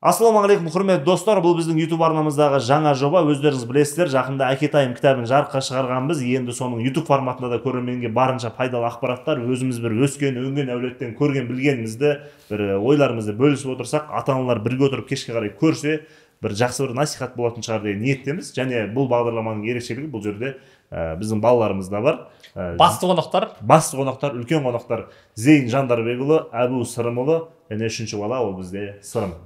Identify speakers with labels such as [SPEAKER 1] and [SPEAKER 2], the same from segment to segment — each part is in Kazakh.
[SPEAKER 1] ассалаумағалейкум құрметті достар бұл біздің ютуб арнамыздағы жаңа жоба өздеріңіз білесіздер жақында әкетайым кітабын жарыққа шығарғанбыз енді соның ютуб форматында да көрерменге барынша пайдалы ақпараттар өзіміз бір өскен өнген әулеттен көрген білгенімізді бір э, ойларымызды бөлісіп отырсақ ата аналар бірге отырып кешке қарай көрсе бір жақсы бір насихат болатын шығар деген ниеттеміз және бұл бағдарламаның ерекшелігі бұл жерде ә, біздің да бар ә, басты қонақтар басты қонақтар үлкен қонақтар зейін жандарбекұлы әбу сырымұлы және үшінші бала ол бізде сырым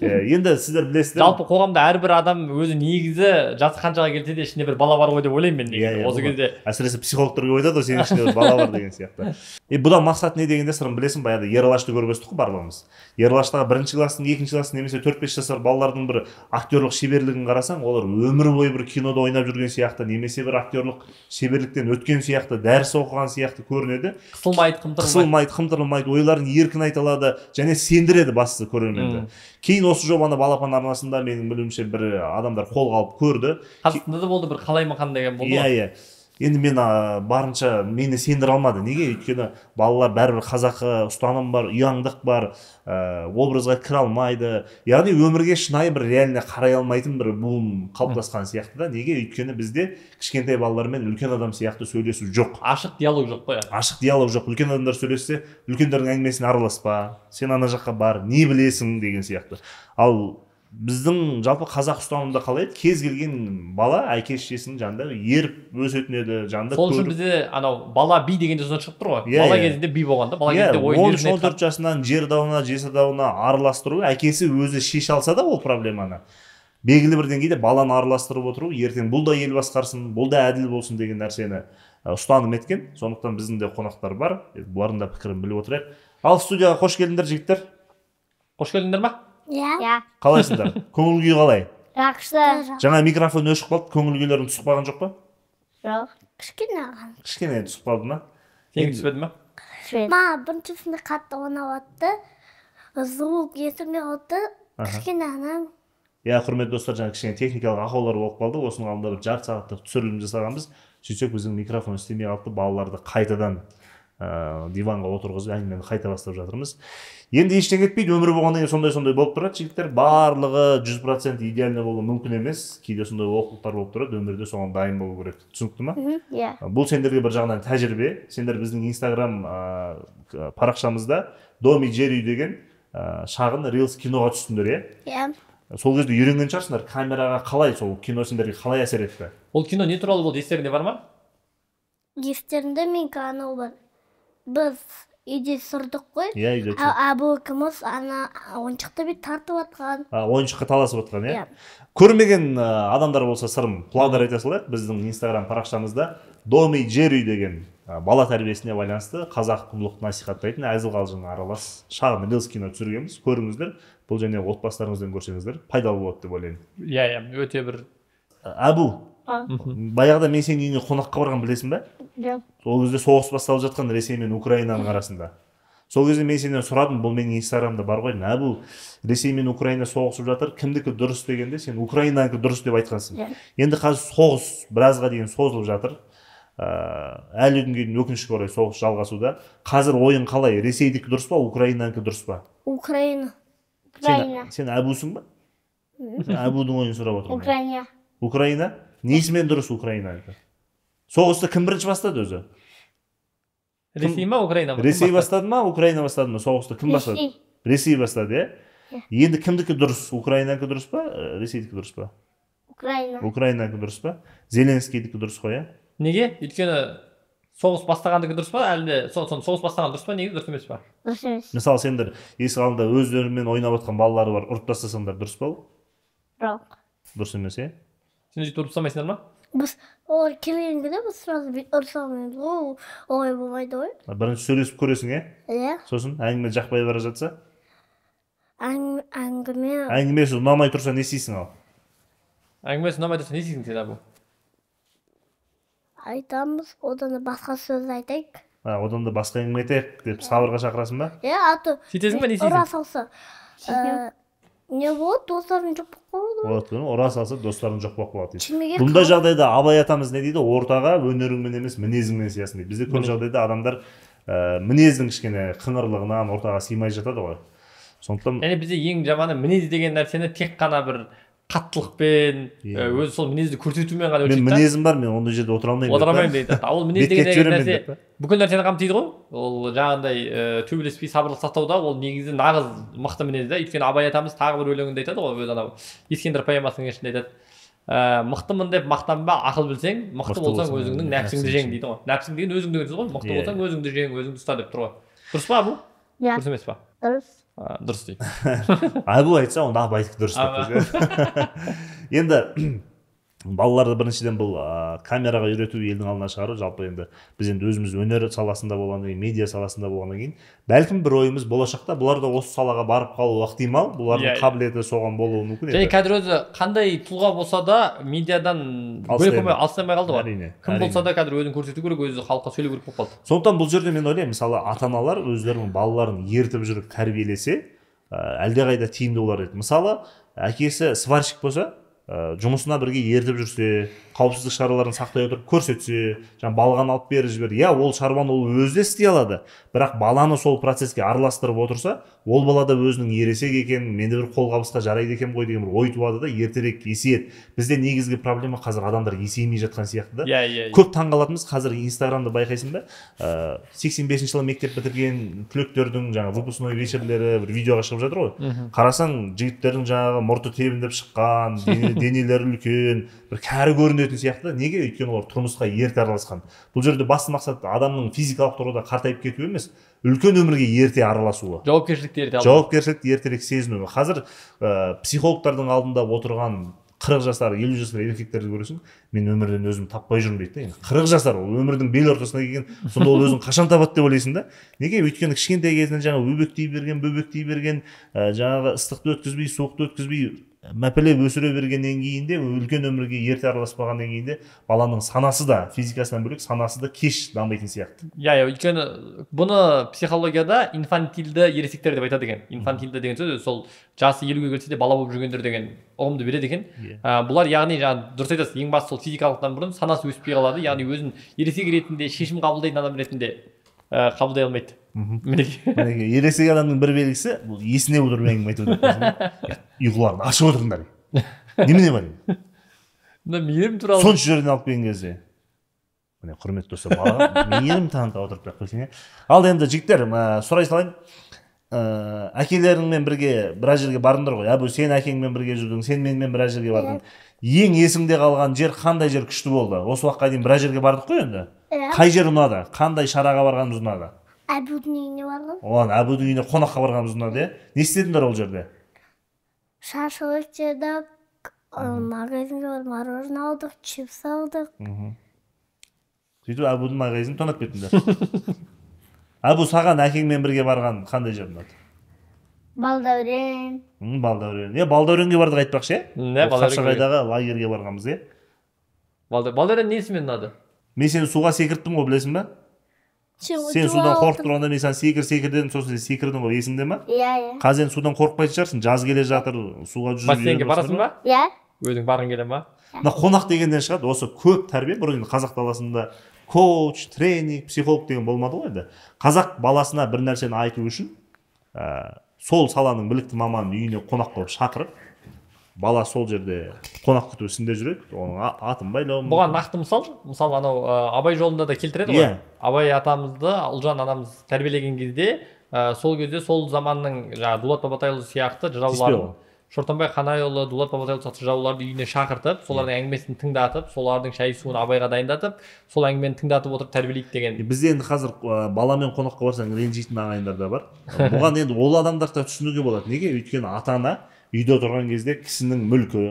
[SPEAKER 1] енді сіздер білесіздер жалпы
[SPEAKER 2] қоғамда әрбір адам өзі негізі жасы қаншаға келсе де ішінде бір бала бар ғой деп ойлаймын мен негізі осы кезде
[SPEAKER 1] әсіресе психологтар көп айтады ғой
[SPEAKER 2] сенің ішінде бала бар деген сияқты
[SPEAKER 1] и бұдан мақсат не дегенде сырым білесің баяғыда ералашты көріп өстік қой барлығымыз ералаштағы бірінші класстың екінші класстың немесе төрт бес жасар балалардың бір актерлік шеберлігін қарасаң олар өмір бойы бір кинода ойнап жүрген сияқты немесе бір актерлық шеберліктен өткен сияқты дәріс оқыған сияқты көрінеді қысылмайды қымтырмайды қысылмайды қымтырылмайды ойларын еркін айта алады және сендіреді бастысы көрерменді кейін осы жобаны балапан арнасында менің білуімше бір э, адамдар қолға алып көрді
[SPEAKER 2] қазақстанда да болды бір қалай ма қандай болды иә иә
[SPEAKER 1] енді мен ә, барынша мені сендіре алмады неге өйткені балалар бәрібір қазақы ұстаным бар ұяңдық бар ә, образға кіре алмайды яғни өмірге шынайы бір реально қарай алмайтын бір буын қалыптасқан сияқты да неге өйткені бізде кішкентай балалармен үлкен адам сияқты сөйлесу жоқ ашық диалог жоқ қой ашық диалог жоқ үлкен адамдар сөйлессе үлкендердің әңгімесіне араласпа сен ана жаққа бар не білесің деген сияқты ал біздің жалпы қазақ ұстанымында қалай еді кез келген бала әке шешесінің жанында еріп өсетін еді жанында сол үшін
[SPEAKER 2] бізде анау бала би деген де шығып тұр ғой иә, бала иә. кезінде би болған да бала yeah, иә, кезінде он үш он
[SPEAKER 1] төрт жасынан жер дауына жесір дауына араластыру әкесі өзі шеше алса да ол проблеманы белгілі бір деңгейде баланы араластырып отыру ертең бұл да ел басқарсын бұл да әділ болсын деген нәрсені ұстаным еткен сондықтан біздің де қонақтар бар бұлардың да пікірін біліп отырайық ал студияға қош келдіңдер жігіттер қош келдіңдер ма иә иә қалайсыңдар көңіл күй қалай жақсы жаңа микрофон өшіп қалды көңіл күйлерің түсіп қалған жоқ па
[SPEAKER 3] жоқ кішкене ғана
[SPEAKER 1] кішкене түсіп қалды ма тегін түспеді ма
[SPEAKER 3] түспеді маған сынып қатты ұнап жатты звук естілмей қалды кішкене ғана
[SPEAKER 1] иә құрметті достар жаңа кішкене техникалық ақаулар болып қалды осының алдында бір жарты сағаттық түсірілім жасағанбыз сөйтсек біздің микрофон істемей қалыпты балаларды қайтадан ә, диванға отырғызып әңгімені қайта бастап жатырмыз енді ештеңе етпейді өмір болғаннан кейін сондай сондай болып тұрады жігіттер барлығы жүз процент идеально болу мүмкін емес кейде сондай олқылықтар болып тұрады өмірде соған дайын болу керек түсінікті ма иә yeah. бұл сендерге бір жағынан тәжірибе сендер біздің инстаграм ә, парақшамызда доми джерри деген ә, шағын рилс киноға түстіңдер иә
[SPEAKER 3] иә
[SPEAKER 1] сол кезде үйренген шығарсыңдар камераға қалай сол кино сендерге қалай әсер етті
[SPEAKER 2] ол кино не туралы болды
[SPEAKER 1] естеріңде бар ма
[SPEAKER 3] естерімде мен канал бар біз үйде сұрдық қой иә yeah, үйде әбуәкіміз ана ойыншықты бүйтіп тартып жатқан
[SPEAKER 1] ойыншыққа таласып жатқан иә yeah. Иә. көрмеген адамдар болса сырым плавдар айта салайық біздің инстаграм парақшамызда доми и жер үй деген бала тәрбиесіне байланысты қазақ құндылықты насихаттайтын әзіл қалжың аралас шағын рилс кино түсіргенбіз көріңіздер бұл және отбасыларыңызбен көрсеңіздер пайдалы болады деп ойлаймын
[SPEAKER 2] иә иә өте бір
[SPEAKER 1] әбу баяғыда мен сенің үйіңе қонаққа барған білесің ба иә ол кезде соғыс басталып жатқан ресей мен украинаның арасында сол кезде мен сенен сұрадым бұл менің инстаграмда бар ғой мә бұл ресей мен украина соғысып жатыр кімдікі дұрыс дегенде сен украинанікі дұрыс деп айтқансың yeah. Иә. енді қазір соғыс біразға дейін созылып жатыр ыыы ә, әлі күнге дейін өкінішке орай соғыс жалғасуда қазір ойың қалай ресейдікі дұрыс па украинанікі дұрыс па
[SPEAKER 3] украина
[SPEAKER 1] украина сен, сен әбусің ба әбудің ойын сұрап отырмын украина украина несімен дұрыс украинанікі соғысты кім бірінші бастады өзі ресей ма украина ма ресей бастады ма украина бастады ма соғысты кім бастады ресей бастады иә енді кімдікі дұрыс украинанікі дұрыс па ресейдікі дұрыс па украина украинанікі дұрыс па зеленскийдікі дұрыс қой иә
[SPEAKER 2] неге өйткені соғыс бастағандікі дұрыс па әлде соғыс бастаған дұрыс па неге дұрыс емес па
[SPEAKER 3] дұрыс
[SPEAKER 1] емес мысалы сендер есік алдында өздерімен ойнап жатқан балалары бар ұрып тастасаңдар дұрыс па ол жоқ дұрыс емес иә Şimdi ұрып тастамайсыңдар ма
[SPEAKER 3] біз олар келген күні біз сразу ұрыса алмаймыз ғой олай болмайды ғой
[SPEAKER 1] бірінші сөйлесіп көресің иә иә сосын әңгіме жақпай бара жатса
[SPEAKER 3] әңгіме
[SPEAKER 1] әңгімесі ұнамай тұрса не істейсің ал
[SPEAKER 2] әңгімесі ұнамай тұрса не істейсің сен әбу
[SPEAKER 3] айтамыз одан да басқа сөз айтайық
[SPEAKER 1] а одан да басқа әңгіме айтайық деп сабырға шақырасың ба
[SPEAKER 3] иә а то сөйтесің ба не істейсің ұра салса не болады достарың жоқ болып
[SPEAKER 1] қалады болатыны ұра салса достарың жоқ болып қалады дейді бұндай жағдайда абай атамыз не дейді ортаға өнеріңмен емес мінезіңмен сиясың дейді бізде көп жағдайда адамдар ә, мінездің кішкене қыңырлығынан ортаға сыймай жатады ғой сондықтан
[SPEAKER 2] яғни бізде ең жаманы мінез деген нәрсені тек қана бір қаттылықпен иә. өзі сол мінезді көрсетумен ғана өлшейді мінезім
[SPEAKER 1] бар мен ондай жерде отыра алмаймын отыра алмаймын дейді ол мінез деген нәрсе
[SPEAKER 2] бүкіл нәрсені қамтиды ғой ол жаңағындай төбелеспей сабырлық сақтауда ол негізі нағыз мықты мінез да өйткені абай атамыз тағы бір өлеңінде айтады ғой өзі анау ескендір поэмасының ішінде айтады ыыы мықтымын деп мақтанба ақыл білсең мықты болсаң өзіңнің нәпсіңді жең дейді ғой нәпсің деген өзің деген сөз ғой мықты иә. болсаң өзіңді жең өзіңді ұста деп тұр ғой
[SPEAKER 1] дұрыс па бұл иә дұрыс емес па дұрыс дұрыс дейді айтса онда абайдікі дұрыс деп енді балаларды біріншіден бұл ә, камераға үйрету елдің алдына шығару жалпы енді біз енді өзіміз өнер саласында болғаннан кейін медиа саласында болғаннан кейін бәлкім бір ойымыз болашақта бұлар да осы салаға барып қалуы ықтимал бұлардың yeah. Иә. қабілеті соған болуы мүмкін және
[SPEAKER 2] қазір өзі қандай тұлға болса да медиадан бөлек қалды ғой әрине кім болса да қазір өзін көрсету керек өзі халыққа сөйлеу керек болып
[SPEAKER 1] қалды сондықтан бұл жерде мен ойлаймын мысалы ата аналар өздерінің балаларын ертіп жүріп тәрбиелесе әлдеқайда тиімді болар еді мысалы әкесі сварщик болса ә, жұмысына бірге ертіп жүрсе қауіпсіздік шараларын сақтай отырып көрсетсе жаңағы балғаны алып беріп жібер иә ол шаруаны ол өзі де істей алады бірақ баланы сол процеске араластырып отырса ол бала да өзінің ересек екенін менде бір қолғабысқа жарайды екен ғой деген бір ой туады да ертерек есейеді бізде негізгі проблема қазір адамдар есеймей жатқан сияқты да иә иә, иә. көп таңғалатынымыз қазір инстаграмда байқайсың ба ыыы э, сексен бесінші жылы мектеп бітірген түлектердің жаңағы выпускной вечерлері бір видеоға шығып жатыр ғой қарасаң жігіттердің жаңағы мұрты тебіндеп шыққан денелері үлкен бір кәрі көрінетін сияқты неге өйткені олар тұрмысқа ерте араласқан бұл жерде басты мақсат адамның физикалық тұрғыда қартайып кетуі емес үлкен өмірге ерте араласуы жауапкершілікті ерте жауапкершілікті ертерек сезіну қазір ә, психологтардың алдында отырған қырық жасар елу жасар еркектерді көресің мен өмірден өзім таппай жүрмін дейді да енді қырық жасар ол өмірдің бел ортасына келген сонда ол өзін қашан табады деп ойлайсың да неге өйткені кішкентай кезінен жаңағы өбектей берген бөбектей берген ә, жаңағы ыстықты өткізбей суықты өткізбей мәпелеп өсіре бергеннен кейін де үлкен өмірге ерте араласпағаннан кейін де баланың санасы да физикасынан бөлек санасы да кеш дамитын сияқты
[SPEAKER 2] иә иә өйткені бұны психологияда инфантильді ересектер деп айтады екен инфантильді деген сөз сол жасы елуге келсе де бала болып жүргендер деген ұғымды береді екен иә. ә, бұлар яғни жаңа дұрыс айтасыз ең бастысы сол физикалықтан бұрын санасы өспей қалады яғни өзін ересек ретінде шешім қабылдайтын адам ретінде ә, қабылдай алмайды
[SPEAKER 1] мінекей мінекей ересек адамның бір белгісі бұл есіне отырып әңгіме айту ұйқыларын ашып отырыңдар немене бар
[SPEAKER 2] мына мейірім туралы сонша
[SPEAKER 1] жерден алып келген кезде міне құрметті достар балаға мейірім таныта отырып қойсаң ал енді жігіттер ә, сұрай салайын ә, әкелеріңмен бірге біраз жерге бардыңдар ғой әбу сен әкеңмен бірге жүрдің сен менімен біраз жерге иә. бардың ең есіңде қалған жер қандай жер күшті болды осы уақытқа дейін біраз жерге бардық қой енді иә. қай жер ұнады қандай шараға барғанымыз ұнады
[SPEAKER 3] әбудің үйіне бардым
[SPEAKER 1] оған әбудің үйіне қонаққа барғанбыз ұнады иә не істедіңдер ол жерде
[SPEAKER 3] шашлык жедік магазинге барып мороженое алдық чипс алдық
[SPEAKER 1] сөйтіп әбудің магазинін тонап кеттіңдер әбу саған әкеңмен бірге барған қандай жер ұнады
[SPEAKER 3] балдәурен
[SPEAKER 1] балдәурен иә балдәуренге бардық айтпақшы иә қапшағайдағы лагерьге барғанбыз иә
[SPEAKER 2] балдәурен несімен ұнады
[SPEAKER 1] мен сені суға секірттім ғой білесің ба сен судан қорқып тұрғанда мен саған секір секір дедім сосын сен секірдің ғой есіңде ма иә иә қазір енді судан қорықпайтын шығарсың жаз келе жатыр суға жүзіп бассейнге барасың ба иә өзің барғың келе ма мына қонақ дегеннен шығады осы көп тәрбие бұрын енді қазақ даласында коуч тренинг психолог деген болмады ғой енді қазақ баласына бір нәрсені айту үшін ә, сол саланың білікті маманын үйіне қонақ қылып шақырып бала сол жерде қонақ ісінде жүреді оның атын байлау бұған нақты
[SPEAKER 2] мысал мысалы анау абай жолында да келтіреді ғой yeah. Иә. абай атамызды ұлжан анамыз тәрбиелеген кезде ә, сол кезде сол заманның жаңағы дулат бабатайұлы сияқты жырауларын шортанбай қанайұлы дулат бабатайұлы сияқты жырауларды үйіне шақыртып солардың иә. әңгімесін тыңдатып солардың шай суын абайға дайындатып сол әңгімені тыңдатып отырып тәрбиелейді деген бізде
[SPEAKER 1] енді қазір ә, баламен қонаққа барсаң ренжитін ағайындар да бар бұған енді ол адамдарды да түсінуге болады неге өйткені ата ана үйде отырған кезде кісінің мүлкі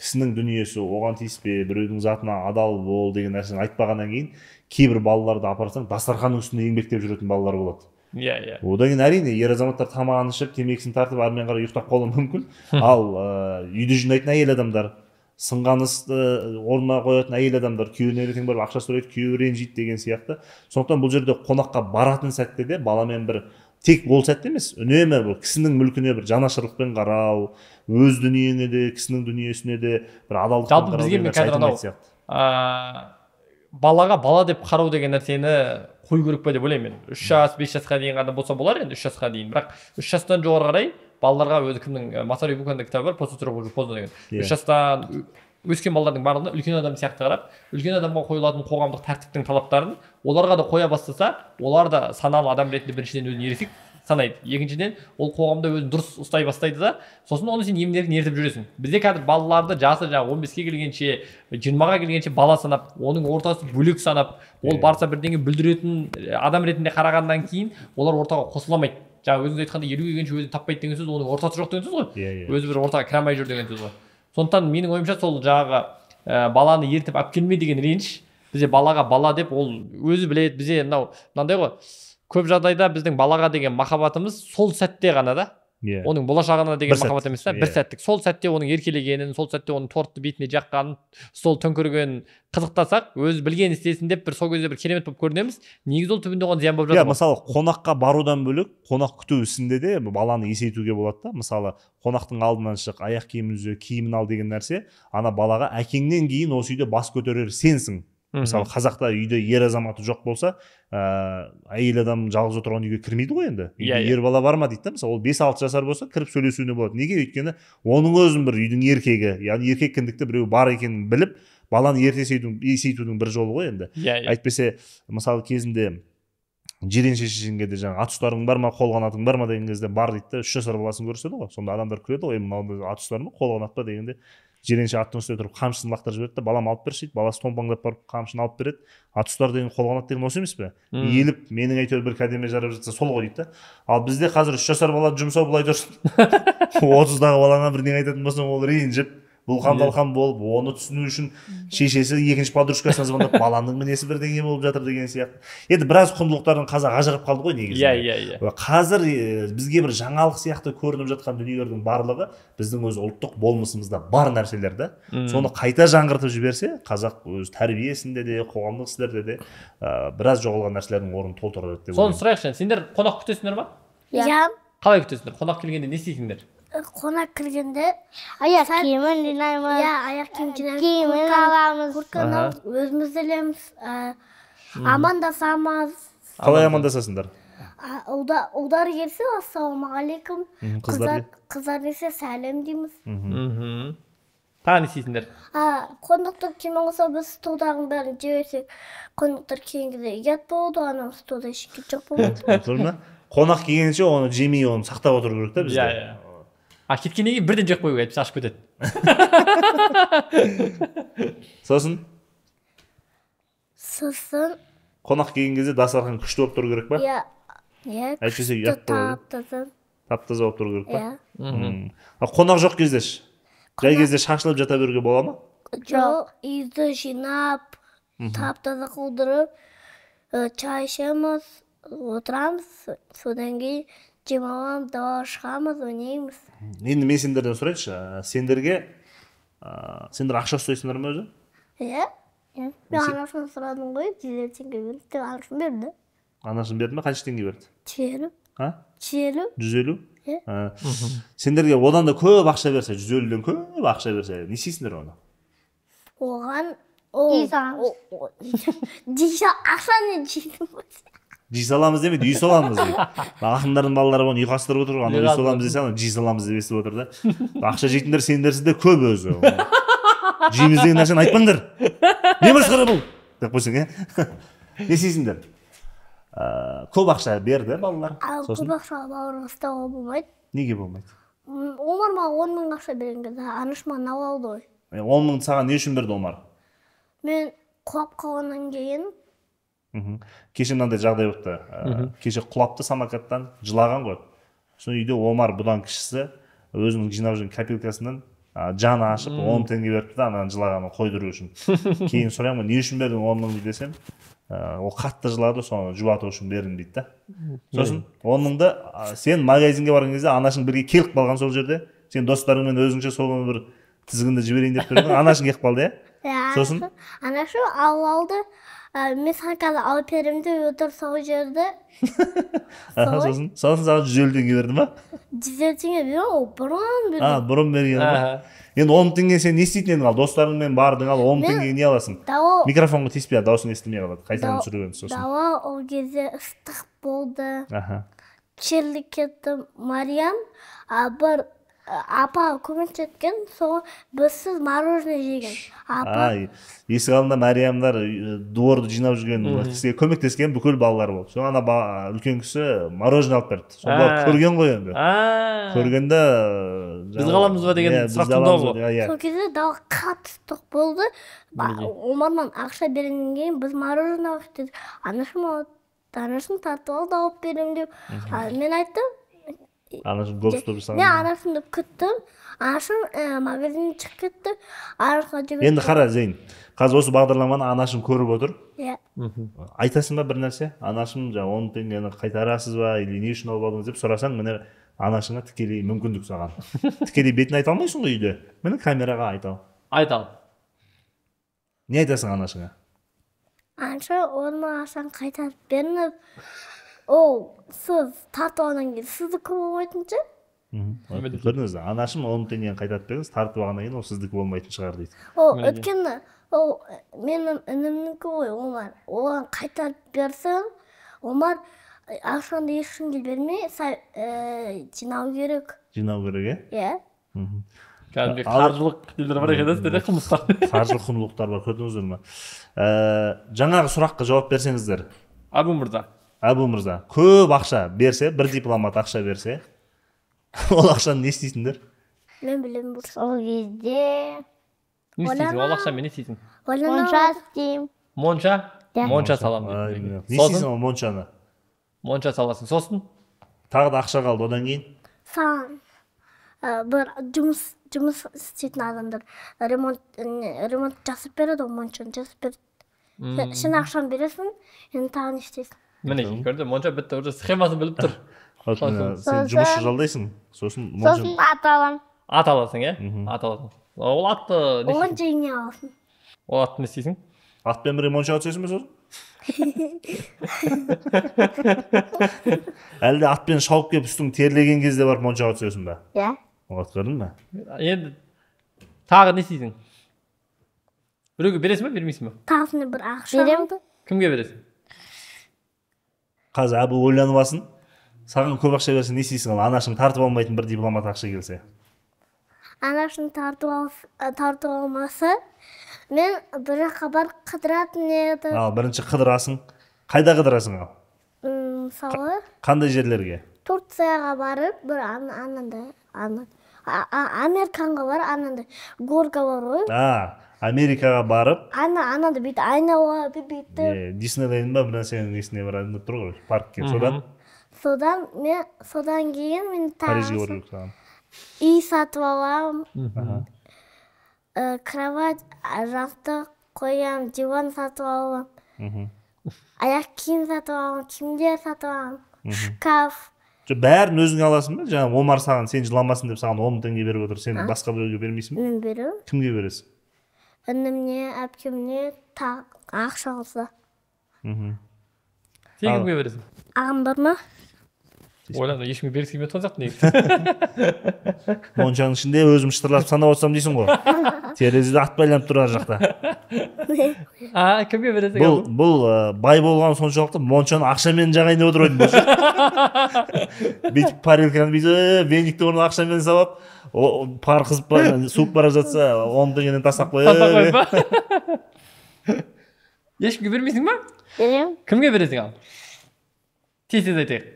[SPEAKER 1] кісінің дүниесі оған тиіспе біреудің затына адал бол деген нәрсені айтпағаннан кейін кейбір балаларды апарсаң дастарханның үстінде еңбектеп жүретін балалар болады иә yeah, иә yeah. одан кейін әрине ер азаматтар тамағын ішіп темекісін тартып әрмен қарай ұйықтап қалуы мүмкін ал ә, үйді жинайтын әйел адамдар сынған ысты орнына қоятын әйел адамдар күйеуіне ертең барып ақша сұрайды күйеуі ренжиді деген сияқты сондықтан бұл жерде қонаққа баратын сәтте де баламен бір тек ол сәтте емес үнемі бір кісінің мүлкіне бір жанашырлықпен қарау өз дүниеңе де кісінің дүниесіне де бір адалдық жалпы бізге мен қазір
[SPEAKER 2] анау балаға бала деп қарау деген нәрсені қою керек па деп ойлаймын мен үш жас бес жасқа дейін ғана болса болар енді үш жасқа дейін бірақ үш жастан жоғары қарай балаларға өзі кімнің масари буканың кітабы бар после уже поздно деген үш жастан өскен балалардың барлығына үлкен адам сияқты қарап үлкен адамға қойылатын қоғамдық тәртіптің талаптарын оларға да қоя бастаса олар да саналы адам ретінде біріншіден өзін ересек санайды екіншіден ол қоғамда өзін дұрыс ұстай бастайды да сосын оны сен емін еркін ертіп жүресің бізде қазір балаларды жасы жаңағы он беске келгенше жиырмаға келгенше бала санап оның ортасы бөлек санап ол барса бірдеңе бүлдіретін э, адам ретінде қарағаннан кейін олар ортаға қосыла алмайды жаңағы өзіңіз айтқандай елуге келгенше өзін таппайды деген сөз оның ортасы жоқ деген сөз ғой иә, иә. өзі бір ортаға кіре алмай жүр деген сөз ғой сондықтан менің ойымша сол жағы ә, э, баланы ертіп алып келме деген реніш бізде балаға бала деп ол өзі біледі бізде мынау мынандай ғой көп жағдайда біздің балаға деген махаббатымыз сол сәтте ғана да иә yeah. оның болашағына деген махаббат емес та yeah. бір сәттік сол сәтте оның еркелегенін сол сәтте оның тортты бетіне жаққанын сол төңкергенін қызықтасақ өз білгенін істесін деп бір сол кезде бір керемет болып көрінеміз негізі ол түбінде оған зиян болып жатыр иә yeah, мысалы
[SPEAKER 1] қонаққа барудан бөлек қонақ күту ісінде де баланы есейтуге болады да мысалы қонақтың алдынан шық аяқ киімін үзе киімін ал деген нәрсе ана балаға әкеңнен кейін осы үйде бас көтерер сенсің мысалы қазақта үйде ер азаматы жоқ болса ыыы әйел адам жалғыз отырған үйге кірмейді ғой енді yeah. Иә, иә. ер бала бар ма дейді да мысалы ол бес алты жасар болса кіріп сөйлесуіне болады неге өйткені оның өзін бір үйдің еркегі яғни еркек кіндікті біреу бар екенін біліп баланы ерте есейтудің бір жолы ғой енді иә, иә. әйтпесе мысалы кезінде жиренше шешеңге де жаңағы ат ұстарың бар ма қол бар ма деген кезде бар дейді да үш жасар баласын көрсетеді ғой сонда адамдар күледі ғой е мынау ат ұстар ма қол қанат па дегенде жиренше аттың үстіне тұрып қамшысын лақтырып жібереді да балам алып берші дейді баласы томпаңдап барып қамшыны алып береді ат ұстар деген қолғанат деген осы емес пе иіліп менің әйтеуір бір кәдеме жарап жатса сол ғой дейді да ал бізде қазір үш жасар баланы жұмсау былай тұрсын отыздағы балаңа бірдеңе айтатын болсаң ол ренжіп бұлқан талқан иә. болып оны түсіну үшін шешесі екінші подружкасына звондап баланың мінезі бірдеңе болып жатыр деген сияқты енді біраз құндылықтардан қазақ ажырап қалды ғой негізі иә иә иә қазір бізге бір жаңалық сияқты көрініп жатқан дүниелердің барлығы біздің өз ұлттық болмысымызда бар нәрселер да соны қайта жаңғыртып жіберсе қазақ өз тәрбиесінде де қоғамдық істерде де ә, біраз жоғалған нәрселердің орнын толтырады деп соны
[SPEAKER 2] сұрайықшы сендер қонақ күтесіңдер ма иә қалай күтесіңдер қонақ келгенде не істейсіңдер
[SPEAKER 3] қонақ кіргенде аяқ киімін жинаймыз иә аяқ киім жинаймыз киімін аламыз куртканы өзіміз ілеміз амандасамыз
[SPEAKER 1] қалай амандасасыңдар
[SPEAKER 3] ұлдар келсе ассалаумағалейкум қыздар қыздар келсе сәлем дейміз
[SPEAKER 2] мхм тағы не істейсіңдер
[SPEAKER 3] қонақтар келмей қалса біз стулдардың бәрін жіберсек қонақтар келген кезде ұят болады анау столда ештеңе жоқ болады
[SPEAKER 1] қонақ келгенше оны жемей оны сақтап отыру керек та бізде иә иә а кеткеннен кейін бірден жеп қою әйтпесе ашып кетеді сосын
[SPEAKER 3] сосын
[SPEAKER 1] қонақ келген кезде дастархан күшті болып тұру керек па иә
[SPEAKER 3] иә әйтпесе ұят тап
[SPEAKER 1] тап таза болып тұру керек па иә қонақ жоқ кезде ше жай кезде шашылып жата беруге бола ма
[SPEAKER 3] жоқ үйді жинап тап таза қылдырып чай ішеміз отырамыз содан кейін демаламыз дала шығамыз ойнаймыз
[SPEAKER 1] енді мен сендерден сұрайыншы сендерге сендер ақша ұстайсыңдар ма өзі
[SPEAKER 3] иә, иә. мен анасынан сұрадым ғой жүз елу теңге берді деп берді
[SPEAKER 1] анасын берді ма қанша теңге берді жүз елу а жүз елу жүз елу иә сендерге одан да көп ақша берсе жүз елуден көп ақша берсе не істейсіңдер оны
[SPEAKER 3] оған ақшаны жейтін
[SPEAKER 1] жи саламыз демейді үй саламыз дейді ақындардың балалары оны ұйқастырып отыр анау үй саламыз десе ана жи саламыз деп естіп отыр да ақша жейтіндер де көп өзі жейміз деген нәрсені айтпаңдар не масқара бұл деп қойсаң иә не істейсіңдер көп ақша берді балалар ал көп
[SPEAKER 3] ақша бауырын ұстауға болмайды неге болмайды омар маған он мың ақша берген кезде аныш маған алып алды
[SPEAKER 1] ғой он мыңды саған не үшін берді омар
[SPEAKER 3] мен құлап қалғаннан кейін
[SPEAKER 1] кеше мынандай жағдай болыпты э, кеше құлапты самокаттан жылаған ғой сосын үйде омар бұдан кішісі өзінің жинап жүрген копилкасынан жаны ашып он теңге беріпті да ананы жылағанын қойдыру үшін кейін сұраймын ғой не үшін бердің он мыңды десем ол қатты жылады соны жұбату үшін бердім дейді да сосын он мыңды сен магазинге барған кезде анашың бірге келіп қалған сол жерде сен достарыңмен өзіңше сол бір тізгінді жіберейін деп тұрдың анашың келіп қалды
[SPEAKER 3] иә сосын алып алды мен қазір алып беремін деп өтірік сол жіберді
[SPEAKER 1] сосын сосын саған жүз елу теңге берді ма
[SPEAKER 3] жүз елу теңге жоқ ол бұрын берген а
[SPEAKER 1] бұрын берген ма енді он теңге сен не істейтін едің ал достарыңмен бардың ал он теңгеге не аласың дауа микрофонға тиіспе дауысың естілмей қалады қайтадан түсіріп керек сосын
[SPEAKER 3] дауа ол кезде ыстық болды аха черлікке кетті мариям а бір апа көмектескен еткен сол бізсіз мороженое жеген апа
[SPEAKER 1] есік алдында мәриямдар дворды жинап жүрген кісіге көмектескен бүкіл балалар болып соң ана үлкен кісі мороженое алып берді Сонда көрген ғой енді көргенде біз қаламыз ба деген сұрақ туындау ғой сол
[SPEAKER 3] кезде дау қатты ыстық болды омарман ақша бергеннен кейін біз мороженое алып анашым анашым тартып алды алып беремін деп мен айттым
[SPEAKER 1] анасын доп ұстап жасаған
[SPEAKER 3] иә күттім анашым магазин шығып кетті арқа жүгіріп енді қара
[SPEAKER 1] зейін қазір осы бағдарламаны анашым көріп отыр иә айтасың ба бір нәрсе анашым жаңағы он теңгені қайтарасыз ба или не үшін алып алдыңыз деп сұрасаң міне анашыңа тікелей мүмкіндік саған тікелей бетін айта алмайсың ғой үйде міне камераға айта ал айта ал не айтасың анашыңа
[SPEAKER 3] анашым оны ақшаны қайтарып беріңіз ол сіз тартып алғаннан кейін сіздікі болмайтын ше
[SPEAKER 1] көрдіңіз анашым он мың теңгені қайтарып беріңіз тартып алғаннан кейін ол сіздікі болмайтын шығар дейді ол өйткені
[SPEAKER 3] ол менің інімнікі ғой омар оған қайтарып берсің омар ақшаны ешкімге бермей сай жинау керек
[SPEAKER 1] жинау керек иә иә кәдімгі қаржылық нелер бар екен да сіздерде қылмыстар қаржылық құндылықтар бар көрдіңіздер ма жаңағы сұраққа жауап берсеңіздер әбу мырза әбу мырза көп ақша берсе бір дипломат ақша берсе ол ақшаны не істейсіңдер
[SPEAKER 3] мен білемін бұл сол кезде
[SPEAKER 1] ол ақшамен не
[SPEAKER 2] істейсің
[SPEAKER 3] монша істеймін
[SPEAKER 2] монша монша саламын не істейсің ол моншаны монша саласың сосын тағы да ақша қалды одан кейін
[SPEAKER 3] саған э, бір жұмыс жұмыс істейтін адамдар ремонт ремонт жасап береді ғой моншаны жасап береді сен ақшаны бересің енді тағы не істейсің
[SPEAKER 2] міне көрдің монша бітті уже схемасын біліп тұр
[SPEAKER 1] сен жұмысшы жалдайсың сосын
[SPEAKER 3] сосын ат аламын
[SPEAKER 2] ат аласың иә ат аласың ол атты монша
[SPEAKER 3] үйіне аласың
[SPEAKER 1] ол атты не істейсің атпен бірге моншаға түсесің бе сосын әлде атпен шауып келіп үстің терлеген кезде барып моншаға түсесің ба иә көрдің ба
[SPEAKER 2] енді тағы не істейсің біреуге бересің ба бермейсің ба
[SPEAKER 3] тағысына бір ақша беремін
[SPEAKER 2] кімге бересің
[SPEAKER 1] қазір әбу ойланып алсын саған көп ақша берсе не істейсің ал анашың тартып алмайтын бір дипломат ақша келсе
[SPEAKER 3] анашым тартып ал э, тартып алмаса мен бір жаққа барып қыдыратын едім
[SPEAKER 1] ал бірінші қыдырасың қайда қыдырасың ал
[SPEAKER 3] мысалы
[SPEAKER 1] қандай жерлерге
[SPEAKER 3] турцияға барып бір анандай ана американға барып анандай горка бар ғой
[SPEAKER 1] америкаға барып
[SPEAKER 3] ана анада бүйтіп айналып бүйтіп
[SPEAKER 1] диснейленд ба бір нәрсенің несіне барайын болып тұр ғой паркке содан
[SPEAKER 3] содан мен содан кейін мен парижге үй сатып аламын э, кровать жастық қоямын диван сатып аламын аяқ киім сатып аламын киімдер сатып аламын шкаф
[SPEAKER 1] жоқ бәрін өзің аласың ба жаңағы омар саған сен жыламасын деп саған он мың теңге беріп отыр сен басқа біреуге бермейсің ба мен беремін кімге бересің
[SPEAKER 3] інімне әпкемне тағы ақша алса
[SPEAKER 1] мхм сен кімге
[SPEAKER 2] бересің ағам бар ма ойлан ешкімге бергісі келмей жатқан сияқты негізі
[SPEAKER 1] моншаның ішінде өзім шытырлатып санап отырсам дейсің ғой терезеде ат байланып тұр ар жақта
[SPEAKER 2] а кімге бересің бұл
[SPEAKER 1] бұл бай болғаны соншалықты моншаны ақшамен жағайын деп отыр ойдым бүйтіп парилканы бүйтіп веникті орнына ақшамен сабап пар қызып суып бара жатса он теңгеден тастап қойып
[SPEAKER 2] ешкімге бермейсің ба беремін
[SPEAKER 1] кімге бересің ал
[SPEAKER 2] тез тез айтайық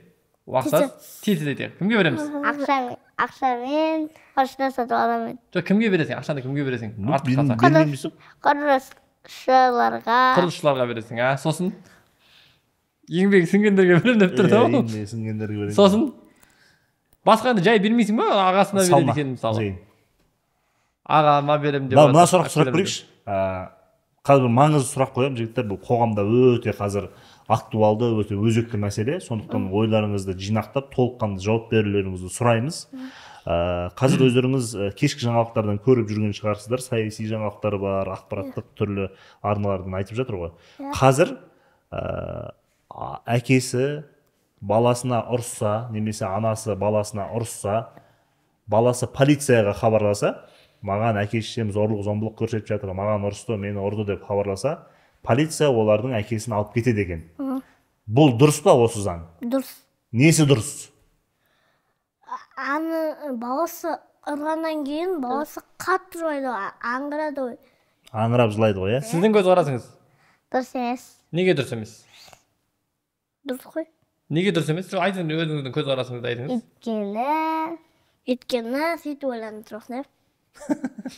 [SPEAKER 2] ұқсас тез айтайық кімге береміз
[SPEAKER 3] ақшамен ақшамен машина сатып аламын
[SPEAKER 2] жоқ кімге бересің ақшаны кімге бересің
[SPEAKER 3] құрылысшыларға
[SPEAKER 2] құрылысшыларға бересің а сосын еңбегі сіңгендерге беремін деп тұр да сіңгендерге беремін сосын басқа енді жай бермейсің ба ағасына береді екен мысалы ағама беремін деп мына сұрақты сұрап көрейікші
[SPEAKER 1] қазір бір маңызды сұрақ қоямын жігіттер бұл қоғамда өте қазір актуалды өте өзекті мәселе сондықтан ойларыңызды жинақтап толыққанды жауап берулеріңізді сұраймыз ә, қазір өздеріңіз э, кешкі жаңалықтардан көріп жүрген шығарсыздар саяси жаңалықтар бар ақпараттық иә. түрлі арналардан айтып жатыр ғой иә. қазір ә, әкесі баласына ұрысса немесе анасы баласына ұрысса баласы полицияға хабарласа маған әке шешем зорлық зомбылық көрсетіп жатыр маған ұрысты мені ұрды деп хабарласа полиция олардың әкесін алып кетеді екен бұл дұрыс па осы заң дұрыс несі дұрыс
[SPEAKER 3] аны баласы ұрғаннан кейін баласы қатты жылайды ғой аңырады ғой
[SPEAKER 1] аңырап
[SPEAKER 2] жылайды ғой иә сіздің көзқарасыңыз дұрыс емес неге дұрыс емес дұрыс қой неге дұрыс емес жоқ айтыңыз өзіңіздің көзқарасыңызды айтыңыз
[SPEAKER 3] өйткені өйткені сөйтіп ойланып тұрасың иә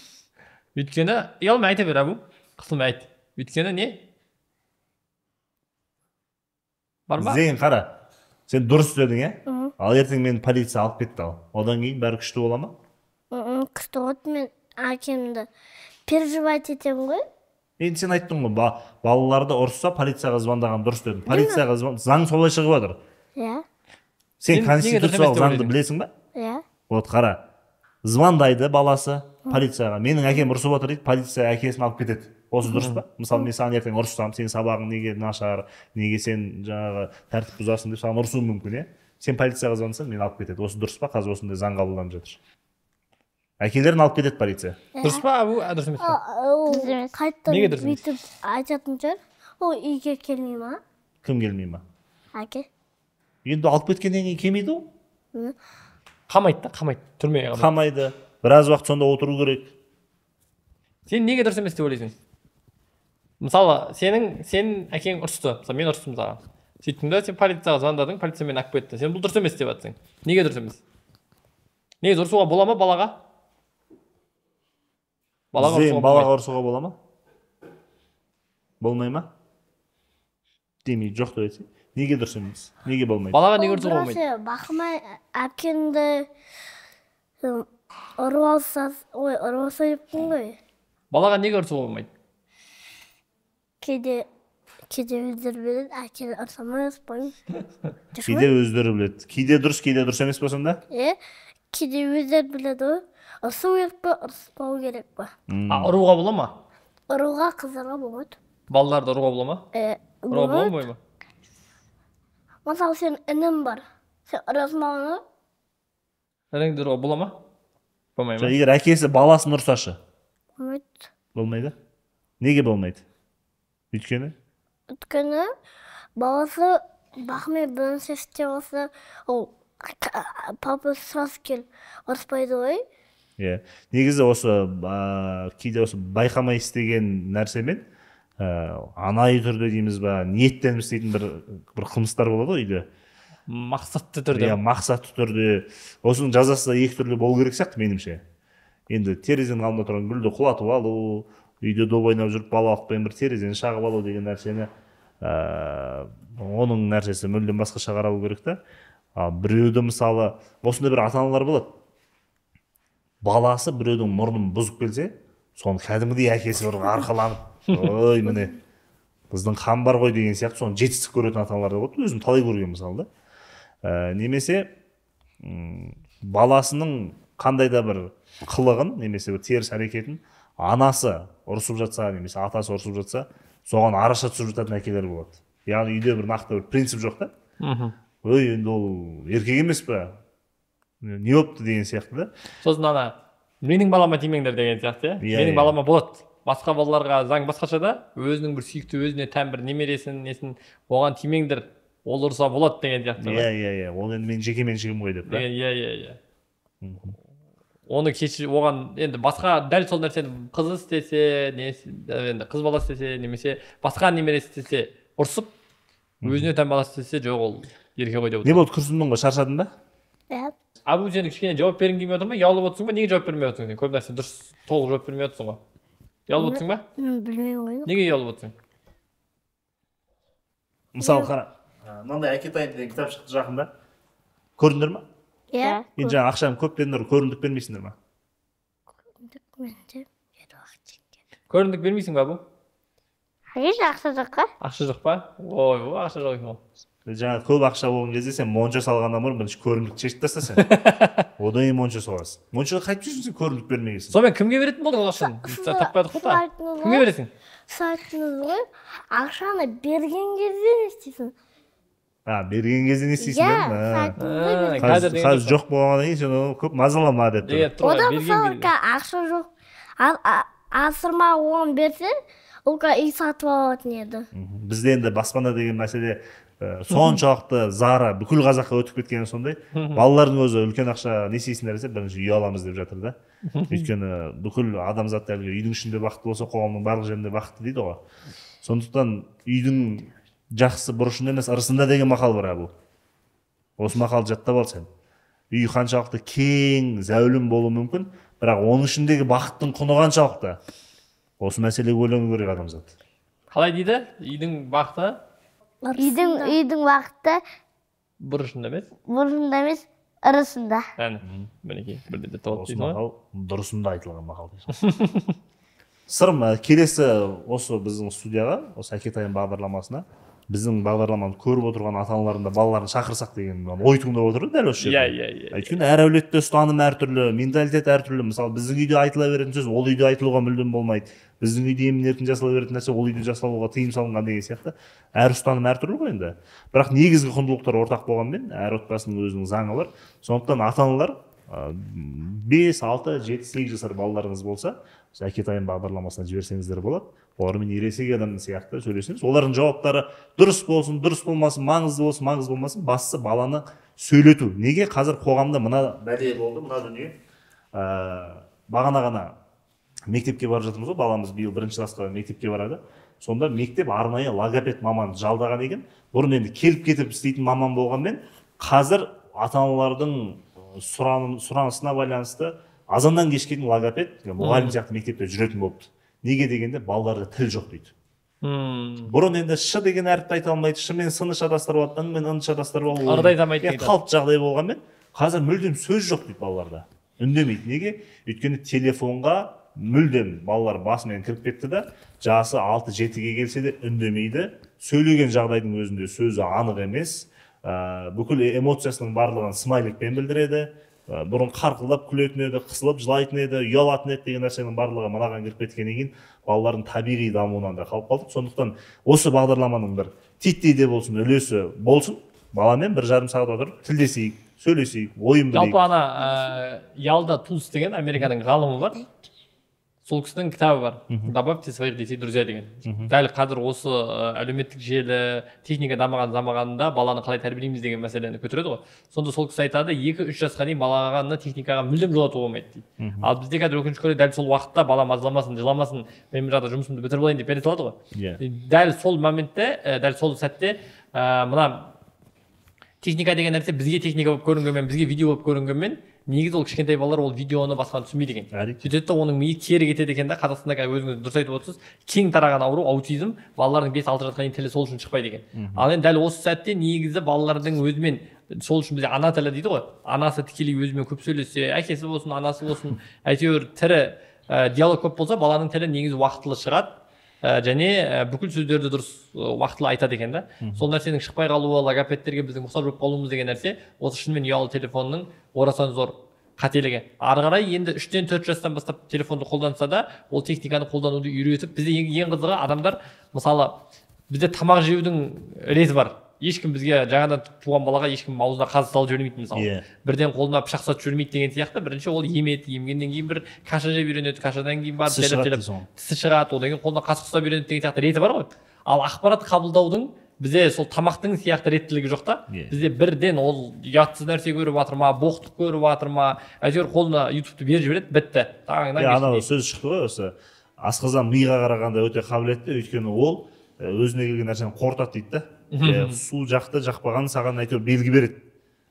[SPEAKER 2] өйткені ұялмай айта бер әбу қысылмай айт өйткені не
[SPEAKER 1] бар ма зейін қара сен дұрыс дедің иә ал ертең мені полиция алып кетті ал одан кейін бәрі күшті бола ма
[SPEAKER 3] күшті болады мен әкемді переживать етемін ғой
[SPEAKER 1] енді сен айттың ғой балаларды ұрысса полицияға звондаған дұрыс дедің полицияға звон заң солай шығып жатыр иә сен конституциялық заңды білесің ба иә вот қара звондайды баласы полицияға менің әкем ұрысып отыр дейді полиция әкесін алып кетеді осы дұрыс па мысалы мен саған ертең ұрыссам сенің сабағың неге нашар неге сен жаңағы тәртіп бұзасың деп саған ұрысуым мүмкін иә сен полицияға звондасаң мені алып кетеді осы дұрыс па қазір осындай заң қабылданып жатыр әкелерін алып кетеді полиция ә, дұрыс па бұл емес дұрыс емес
[SPEAKER 3] ә, ә, қайтадан неге дұрыс бүйтіп айтатын шығар ол үйге келмей ма кім келмей ма әке
[SPEAKER 1] енді алып кеткеннен кейін келмейді ғой қамайды да қамайды түрмеге қамайды біраз уақыт сонда отыру керек сен неге дұрыс емес деп ойлайсың
[SPEAKER 2] мысалы сенің сен әкең ұрысты мысалы мен ұрыстым саған сөйттім да сен полицияға звондадың полиция мені алып кетті сен бұл дұрыс емес деп жатсың неге дұрыс емес негізі ұрсуға бола ма балаға
[SPEAKER 1] балаға ұрсуға балаға бола ма болмай ма демей жоқ деп айтсай неге дұрыс емес неге болмайды балаға неге ұрсуға болмайды
[SPEAKER 3] бақымай әкеңді ұрып алса ой ұрып алса деппін ғой
[SPEAKER 2] балаға неге ұрсуға болмайды
[SPEAKER 3] кейде кейде өздері біледі а кейде
[SPEAKER 1] кейде өздері біледі кейде дұрыс кейде дұрыс емес па сонда
[SPEAKER 3] иә кейде өздері біледі ғой ұрсу керек па ұрыспау керек па
[SPEAKER 1] а ұруға бола ма
[SPEAKER 3] ұруға қыздарға болмайды
[SPEAKER 2] балаларды ұруға бола ма
[SPEAKER 3] иә ұруға бола алмай болмай ма мысалы сенің інім бар сен ұрасың баланы
[SPEAKER 2] ініңді ұруға бола ма
[SPEAKER 1] болмайды ма егер әкесі баласын ұрсашы болмайды болмайды неге болмайды өйткені
[SPEAKER 3] өйткені баласы бахмет бірінші істе болса ол папа сразу келіп ұрыспайды ғой
[SPEAKER 1] иә негізі осы кейде осы байқамай істеген нәрсемен ә, анайы түрде дейміз ба ниеттеніп істейтін бір бір қылмыстар болады ғой үйде
[SPEAKER 2] мақсатты түрде иә
[SPEAKER 1] мақсатты түрде осының жазасы да екі түрлі болу керек сияқты меніңше енді терезенің алдында тұрған гүлді құлатып алу үйде доп ойнап жүріп балалықпен бір терезені шағып алу деген нәрсені ә, оның нәрсесі мүлдем басқаша қарау керек та ал біреуді мысалы осындай бір ата аналар болады баласы біреудің мұрнын бұзып келсе соны кәдімгідей әкесі бір арқаланып ой міне біздің қан бар ғой деген сияқты соны жетістік көретін ата аналар да болады өзім талай көрген мысалы да ә, немесе баласының қандай да бір қылығын немесе бір теріс әрекетін анасы ұрысып жатса немесе атасы ұрысып жатса соған араша түсіп жататын әкелер болады яғни үйде бір нақты бір принцип жоқ та мхм ой енді ол еркек емес па не болыпты деген сияқты да
[SPEAKER 2] сосын ана менің балама тимеңдер деген сияқты иә yeah, иә, менің иә. балама болады басқа балаларға заң басқаша да өзінің бір сүйікті өзіне тән бір немересін несін оған тимеңдер ол ұрса болады деген
[SPEAKER 1] сияқты иә иә иә ол енді менің жеке меншігім ғой деп иә
[SPEAKER 2] иә иә оны кеші оған енді басқа дәл сол нәрсені қызы істесе не енді қыз бала істесе немесе басқа немересі істесе ұрсып өзіне тән бала істесе жоқ ол ерке ғой деп не
[SPEAKER 1] болды күрсіндің ғой шаршадың ба
[SPEAKER 2] иә абу сен кішкене жауап бергің келмей отыр ма ұялып отырсың ба неге жауап бермей отырсың сен көп нәрсе дұрыс толық жауап бермей отырсың ғой ұялып отырсың ба
[SPEAKER 3] білмеймін ғой
[SPEAKER 1] неге ұялып отырсың мысалы қара мынандай әкетай деген кітап шықты жақында көрдіңдер ма иә енді жаңағы ақшаны көп бердіңдер көрімдік бермейсіңдер ма көрімдік бермейсің ба бұл
[SPEAKER 3] конечно ақша жоқ қой
[SPEAKER 2] ақша жоқ па ой ой ақша жоқ
[SPEAKER 1] екен ғой жаңағы көп ақша болған кезде сен монша салғаннан бұрын бірінші көрімдікті шешіп таста сен одан кейін монша соғасың моншаға қайтып жүрсің сен көрімдік бермеген сонымен кімге беретін болдың ол ақшаны таппайдық қой кімге бересің
[SPEAKER 3] айттыңыз ғой ақшаны берген кезде не істейсің
[SPEAKER 1] берген кезде не істейсің дедім қазір жоқ болғаннан кейін сен оны көп мазалама деп тұр одан мысалы
[SPEAKER 3] ақша жоқ ал асырма оған берсе ол үй сатып алатын еді
[SPEAKER 1] бізде енді баспана деген мәселе соншалықты зары бүкіл қазаққа өтіп кеткені сондай балалардың өзі үлкен ақша несиесін десе бірінші үй аламыз деп жатыр да өйткені бүкіл адамзат әлгі үйдің ішінде бақытты болса қоғамның барлық жерінде бақытты дейді ғой сондықтан үйдің жақсы бұрышында емес ырысында деген мақал бар бұл осы мақалды жаттап ал сен үй қаншалықты кең зәулім болуы мүмкін бірақ оның ішіндегі бақыттың құны қаншалықты осы мәселеге ойлану керек адамзат
[SPEAKER 2] қалай дейді үйдің бақыты
[SPEAKER 3] үйдің үйдің бақыты
[SPEAKER 2] бұрышында емес
[SPEAKER 3] бұрышында емес ырысында
[SPEAKER 2] мінекей
[SPEAKER 1] дұрысында айтылған мақал сырым ә, келесі осы біздің студияға осы әкетайым бағдарламасына біздің бағдарламаны көріп отырған ата аналарын да балаларын шақырсақ деген ой туындап отыр дәл осы жерде иә, иә иә иә өйткені әр әулетте ұстаным әртүрлі менталитет әртүрлі мысалы біздің үйде айтыла беретін сөз ол үйде айтылуға мүлдем болмайды біздің үйде емін еркін жасала беретін нәрсе ол үйде жасалуға тыйым салынған деген сияқты әр ұстаным әртүрлі ғой енді бірақ негізгі құндылықтар ортақ болғанмен әр отбасының өзінің заңы бар сондықтан ата аналар бес алты жеті сегіз жасар балаларыңыз болса осы әкетайым бағдарламасына жіберсеңіздер болады олармен ересек адам сияқты сөйлесеміз олардың жауаптары дұрыс болсын дұрыс болмасын маңызды болсын маңызды болмасын бастысы баланы сөйлету неге қазір қоғамда мына бәле болды мына дүние ә, бағана ғана мектепке барып жатырмыз ғой баламыз биыл бірінші классқа мектепке барады сонда мектеп арнайы логопед маман жалдаған екен бұрын енді келіп кетіп істейтін маман болғанмен қазір ата аналардың э, сұранысына байланысты азаннан кешке дейін логопед мұғалім сияқты мектепте жүретін болыпты неге дегенде балаларда тіл жоқ дейді мм бұрын енді ш деген әріпті айта алмайды ш мен сыны шатастырып алады мен шатастырып алу ырды айта алмайды қалыпты жағдай болғанмен қазір мүлдем сөз жоқ дейді балаларда үндемейді неге өйткені телефонға мүлдем балалар басымен кіріп кетті да жасы алты жетіге келсе де үндемейді сөйлеген жағдайдың өзінде сөзі анық емес ә, бүкіл эмоциясының барлығын смайликпен білдіреді Э, бұрын қарқылдап күлетін еді қысылып жылайтын еді ұялатын еді деген нәрсенің барлығы мынаған кіріп кеткеннен кейін балалардың табиғи дамуынан да қалып қалдық сондықтан осы бағдарламаның бір титтей де болсын үлесі болсын баламен бір жарым сағат отырып тілдесейік сөйлесейік ойын білейік
[SPEAKER 2] жалпы ана э, ялда туз деген американың ғалымы бар сол кісінің кітабы бар добавьте своих детей друзья деген дәл қазір осы әлеуметтік желі техника дамыған заманында баланы қалай тәрбиелейміз деген мәселені көтереді ғой сонда сол кісі айтады екі үш жасқа дейін баланы техникаға мүлдем жолатуға болмайды дейді ал бізде қазір өкінішке орай дәл сол уақытта бала мазаламасын жыламасын мен мына жақта жұмысымды бітіріп алайын деп бере салады ғой иә дәл сол моментте дәл сол сәтте мына техника деген нәрсе бізге техника болып көрінгенмен бізге видео болып көрінгенмен негізі ол кішкентай балалар ол видеоны басқаны түсінбейді екен әрине сөйтеді да оның миы кері кетеді екен да қазақстанда қазір өзіңіз дұрыс айтып отырсыз кең тараған ауру аутизм балалардың бес алты жасқа дейін тілі сол үшін шықпайды екен ал енді дәл осы сәтте негізі балалардың өзімен сол үшін бізде ана тілі дейді ғой анасы тікелей өзімен көп сөйлессе әкесі болсын анасы болсын әйтеуір тірі ә, диалог көп болса баланың тілі негізі уақытылы шығады Э, және э, бүкіл сөздерді дұрыс уақытылы айтады екен да сол нәрсенің шықпай қалуы логопедтерге біздің мұқтаж болып қалуымыз деген нәрсе осы шынымен ұялы телефонның орасан зор қателігі ары қарай енді үштен төрт жастан бастап телефонды қолданса да ол техниканы қолдануды үйретіп бізде ең, қызығы адамдар мысалы бізде тамақ жеудің реті бар ешкім бізге жаңадан туған балаға ешкім аузына қазы салып жібермейді мысалы иә yeah. бірден қолына пышақ ұстатып жібермейді деген сияқты бірінші ол емеді емгеннен кейін бір каша жеп үйренеді кашадан кейін барып тісі шығады тісі шығады одан кейін қолына қасық ұстап үйренеді деген сияқты реті бар ғой ал ақпарат қабылдаудың бізде сол тамақтың сияқты реттілігі жоқ та yeah. Иә. бізде бірден ол ұятсыз нәрсе көріп жатыр ма боқтық көріп жатыр ма әйтеуір қолына
[SPEAKER 1] ютубты беріп жібереді бітті таңнан yeah, анау сөз шықты ғой осы асқазан миға қарағанда өте қабілетті өйткені ол өзіне келген нәрсені қорытады дейді да су жақты жақпаған саған әйтеуір белгі береді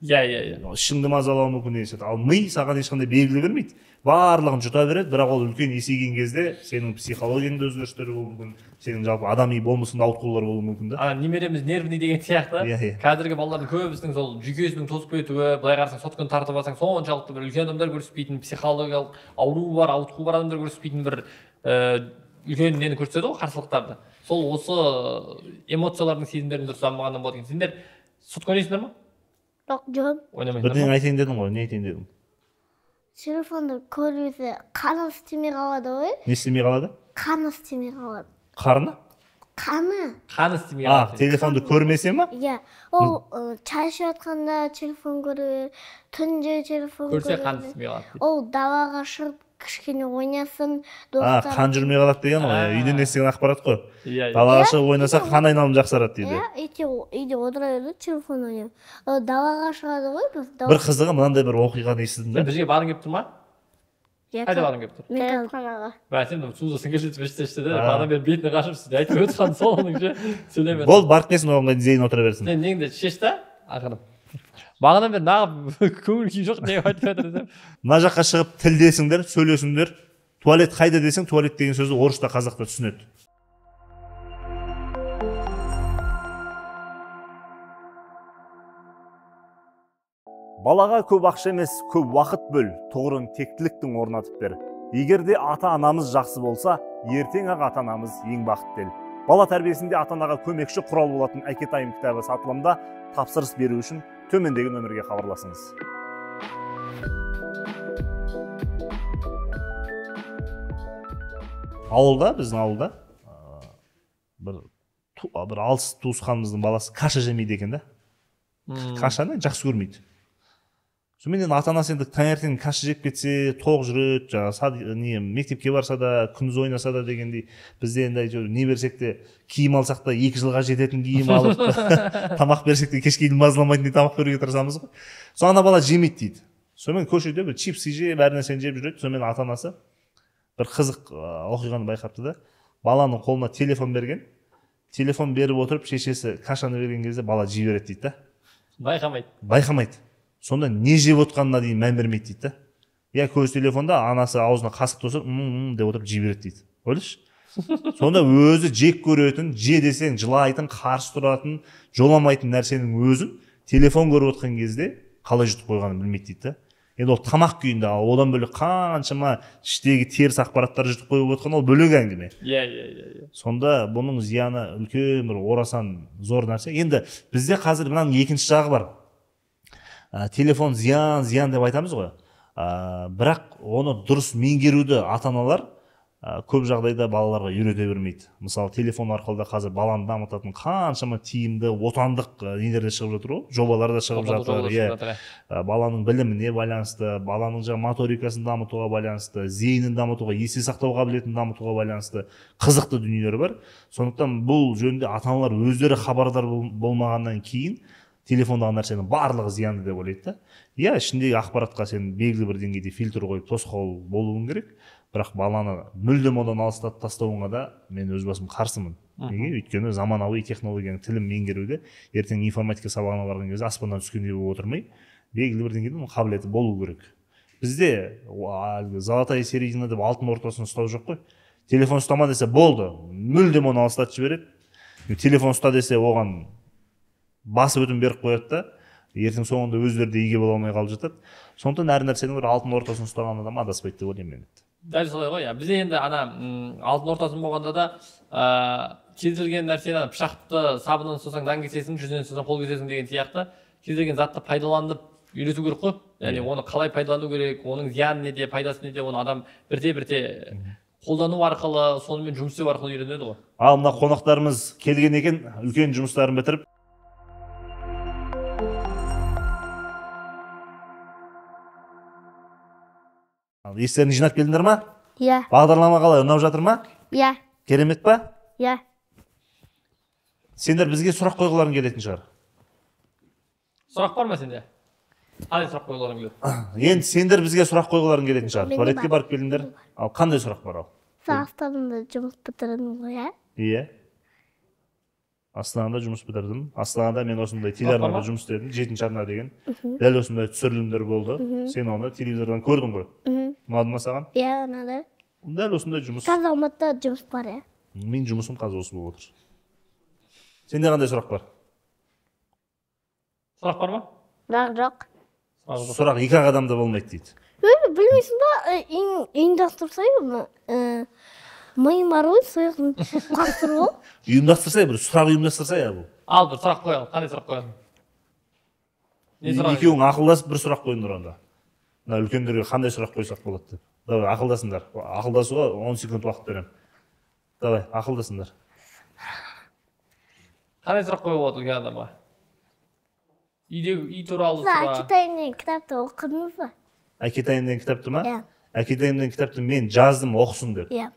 [SPEAKER 1] иә иә иә ішіңді мазалауы мүмкін деген сияқты ал ми саған ешқандай белгі бермейді барлығын жұта береді бірақ ол үлкен есейген кезде сенің психологияңда өзгерістер болуы мүмкін сенің жалпы адами болмысыңда ауытқулар болуы мүмкін да
[SPEAKER 2] ана немереміз нервный деген сияқты иә иә қазіргі балалардың көбісінің сол жүйкесінің тозып кетуі былай қарасаң сотканы тартып алсаң соншалықты бір үлкен адамдар көрсетпейтін психологиялық ауруы бар ауытқуы бар адамдар көрсетпейтін бір ііі э, үлкен нені көрсетеді ғой қарсылықтарды сол осы э, эмоциялардың сезімдерің дұрыс дамымағаннан болады екен сендер сотка ойнайсыңдар
[SPEAKER 1] ма жоқ жоқ ойнамайсыңдар бірдеңе айтайын дедің ғой не айтайын дедің
[SPEAKER 3] телефонды жүрсе қаны істемей қалады ғой
[SPEAKER 1] не істемей қалады
[SPEAKER 3] қаны істемей қалады қарны қаны
[SPEAKER 1] қаны істемей қалады а телефонды көрмесе ма
[SPEAKER 3] иә ол шай ішіп жатқанда телефон көре түнде телефон көрсе қаны істемей қалады ол далаға шығып кішкене ойнасын а қан жүрмей
[SPEAKER 1] қалады деген ғой үйден естіген ақпарат қой иә, иә. далаға шығып иә, ойнаса қан айналым жақсарады дейді
[SPEAKER 3] иә үйде үйде отыра береді телефон ойнап далаға шығады ғой бір қызығы
[SPEAKER 1] мынандай бір оқиғаны естідім да
[SPEAKER 2] бізге барғың келіп тұр ма
[SPEAKER 3] иә, қайда барғың келіп тұр дәретханаға
[SPEAKER 2] бәсен
[SPEAKER 1] сузасын жетіп ішті да бағанадан бері бетіне
[SPEAKER 2] қашып сіз әйтеуір отырған жатқан сол ше сөйлей болды
[SPEAKER 1] барып келсін оған дейін отыра берсін
[SPEAKER 2] сен неңді шеш та ақырын бағанадан бері нағып көңіл күй жоқ не айтып
[SPEAKER 1] жатыр мына жаққа шығып тілдесіңдер сөйлесіңдер туалет қайда десең туалет деген сөзді қазақ та түсінеді балаға көп ақша емес көп уақыт бөл тұғырын тектіліктің орнатып бер егер де ата анамыз жақсы болса ертең ақ ата анамыз ең бақытты ел бала тәрбиесінде ата анаға көмекші құрал болатын әкетайым кітабы сатылымда тапсырыс беру үшін төмендегі нөмірге хабарласыңыз ауылда біздің ауылда бір бір алыс туысқанымыздың баласы каша жемейді екен да кашаны жақсы көрмейді соныменен ата анасы енді таңертең каша жеп кетсе тоқ жүреді жаңағы не мектепке барса да күндіз ойнаса да дегендей бізде енді әйтеуір не берсек те киім алсақ та екі жылға жететін киім алып тамақ берсек те кешке дейін мазаламайтындай тамақ беруге тырысамыз ғой сол ана бала жемейді дейді сонымен көшеде бір чипсы жеп әр нәрсені жеп жүреді сонымен ата анасы бір қызық оқиғаны байқапты да баланың қолына телефон берген телефон беріп отырып шешесі кашаны берген кезде бала жей береді дейді да байқамайды байқамайды сонда не жеп отқанына дейін мән бермейді дейді да иә көзі телефонда анасы аузына қасық тосып м деп отырып жей береді дейді ойлашы сонда өзі жек көретін же десең жылайтын қарсы тұратын жоламайтын нәрсенің өзін телефон көріп отқан кезде қалай жұтып қойғанын білмейді дейді да енді ол тамақ күйінде ал одан бөлек қаншама іштегі теріс ақпараттар жұтып қойып отқан ол бөлек әңгіме иә, иә иә иә сонда бұның зияны үлкен бір орасан зор нәрсе енді бізде қазір мынаның екінші жағы бар ә, телефон зиян зиян деп айтамыз ғой ә, бірақ оны дұрыс меңгеруді ата аналар көп жағдайда балаларға үйрете бермейді мысалы телефон арқылы да қазір баланы дамытатын қаншама тиімді отандық ә, нелер де шығып жатыр ғой жобалар да шығып иә. жатыр иә баланың біліміне байланысты баланың жаңағы моторикасын дамытуға байланысты зейінін дамытуға есте сақтау қабілетін дамытуға байланысты қызықты дүниелер бар сондықтан бұл жөнінде ата аналар өздері хабардар болмағаннан кейін телефондағы нәрсенің барлығы зиянды деп ойлайды да иә ішіндегі ақпаратқа сен белгілі бір деңгейде фильтр қойып тосқауыл болуың керек бірақ баланы мүлдем одан алыстатып тастауыңа да мен өз басым қарсымын неге өйткені заманауи технологияның тілін меңгеруде ертең информатика сабағына барған кезде аспаннан түскендей болып отырмай белгілі бір деңгейде оның қабілеті болу керек бізде әлгі золотая середина деп алтын ортасын ұстау жоқ қой телефон ұстама десе болды мүлдем оны алыстатып жібереді телефон ұста десе оған басып өтін беріп қояды да ертең соңында өздері де ие бола алмай қалып жатады сондықтан әр нәрсенің бір алтын ортасын ұстаған адам адаспайды деп ойлаймын мен
[SPEAKER 2] дәл солай ғой иә бізде енді ана алтын ортасын болғанда да ыыы кез келген нәрсені пышақты сабынын ұстасаң нан кесесің жүзінен ұстасаң қол кесесің деген сияқты кез келген затты пайдаланып үйрету керек қой яғни оны қалай пайдалану керек оның зияны неде пайдасы неде оны адам бірте бірте қолдану арқылы сонымен жұмыс істеу арқылы үйренеді ғой
[SPEAKER 1] ал мына қонақтарымыз келген екен үлкен жұмыстарын бітіріп естеріңді жинап келдіңдер ма иә бағдарлама қалай ұнап жатыр ма иә керемет па иә сендер бізге сұрақ қойғыларың келетін шығар
[SPEAKER 2] сұрақ бар ма сенде қандай сұрақ қойғыларың келеді
[SPEAKER 1] енді сендер бізге сұрақ қойғыларың келетін шығар туалетке барып келдіңдер ал қандай сұрақ бар ал
[SPEAKER 3] сабақтарымды жұмыс бітірдің ғой ә?
[SPEAKER 1] иә иә астанада жұмыс бітірдім астанада мен осындай телеарнада жұмыс істедім жетінші арна деген дәл осындай түсірілімдер болды сен оны телевизордан көрдің ғой ұнады ма саған
[SPEAKER 3] иә ұнады
[SPEAKER 1] дәл осындай жұмыс қазір
[SPEAKER 3] алматыда жұмыс бар иә
[SPEAKER 1] менің жұмысым қазір осы болып отыр сенде қандай сұрақ бар
[SPEAKER 3] сұрақ бар ма сұрақ жоқ
[SPEAKER 1] сұрақ екі ақ адамда болмайды дейді
[SPEAKER 3] білмейсің ба ұйымдастырсай миыма ұру сұйығын қақтыру ғой
[SPEAKER 1] ұйымдастырса бір сұрақ ұйымдастырса иә бұл
[SPEAKER 2] ал бір сұрақ қоялық қандай сұрақ қоялық
[SPEAKER 1] екеуің ақылдасып бір сұрақ қойыңдар онда мына үлкендерге қандай сұрақ қойсақ болады деп давай ақылдасыңдар ақылдасуға он секунд уақыт беремін давай ақылдасыңдар
[SPEAKER 2] қандай сұрақ қоюға болады үлкен адамға үйдегі үй туралы
[SPEAKER 3] сұрақ әкетайым деген кітапты оқыдыңыз ба
[SPEAKER 1] әкетайым деген кітапты ма иә әкетайым деген кітапты мен жаздым оқысын деп
[SPEAKER 3] иә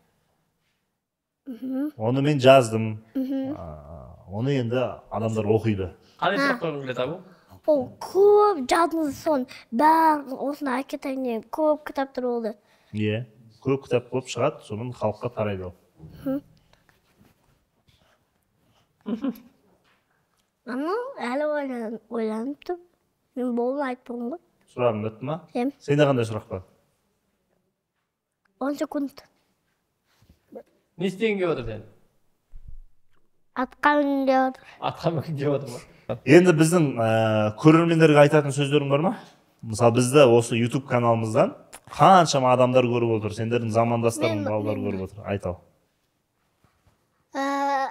[SPEAKER 3] оны
[SPEAKER 1] мен жаздым оны енді адамдар оқиды
[SPEAKER 2] қандай қойғың келеді абу
[SPEAKER 3] ол көп жаздыңыз соның барлығы осыны әкетайын көп кітаптар болды
[SPEAKER 1] иә көп кітап болып шығады сонымен халыққа тарайды ол
[SPEAKER 3] ана әлі ойланып тұр мен болды айтпаймын ғой
[SPEAKER 1] сұрағым бітті ма иә сенде қандай сұрақ бар
[SPEAKER 3] он секунд
[SPEAKER 2] не істегің келіп отыр сен
[SPEAKER 3] атқа мінгім келіп отыр
[SPEAKER 2] атқа мінгің келіп отыр
[SPEAKER 1] ма енді біздің ә, көрермендерге айтатын сөздерің бар ма мысалы бізді осы YouTube каналымыздан қаншама адамдар көріп отыр сендердің замандастарың балалар көріп отыр айт ал
[SPEAKER 3] э,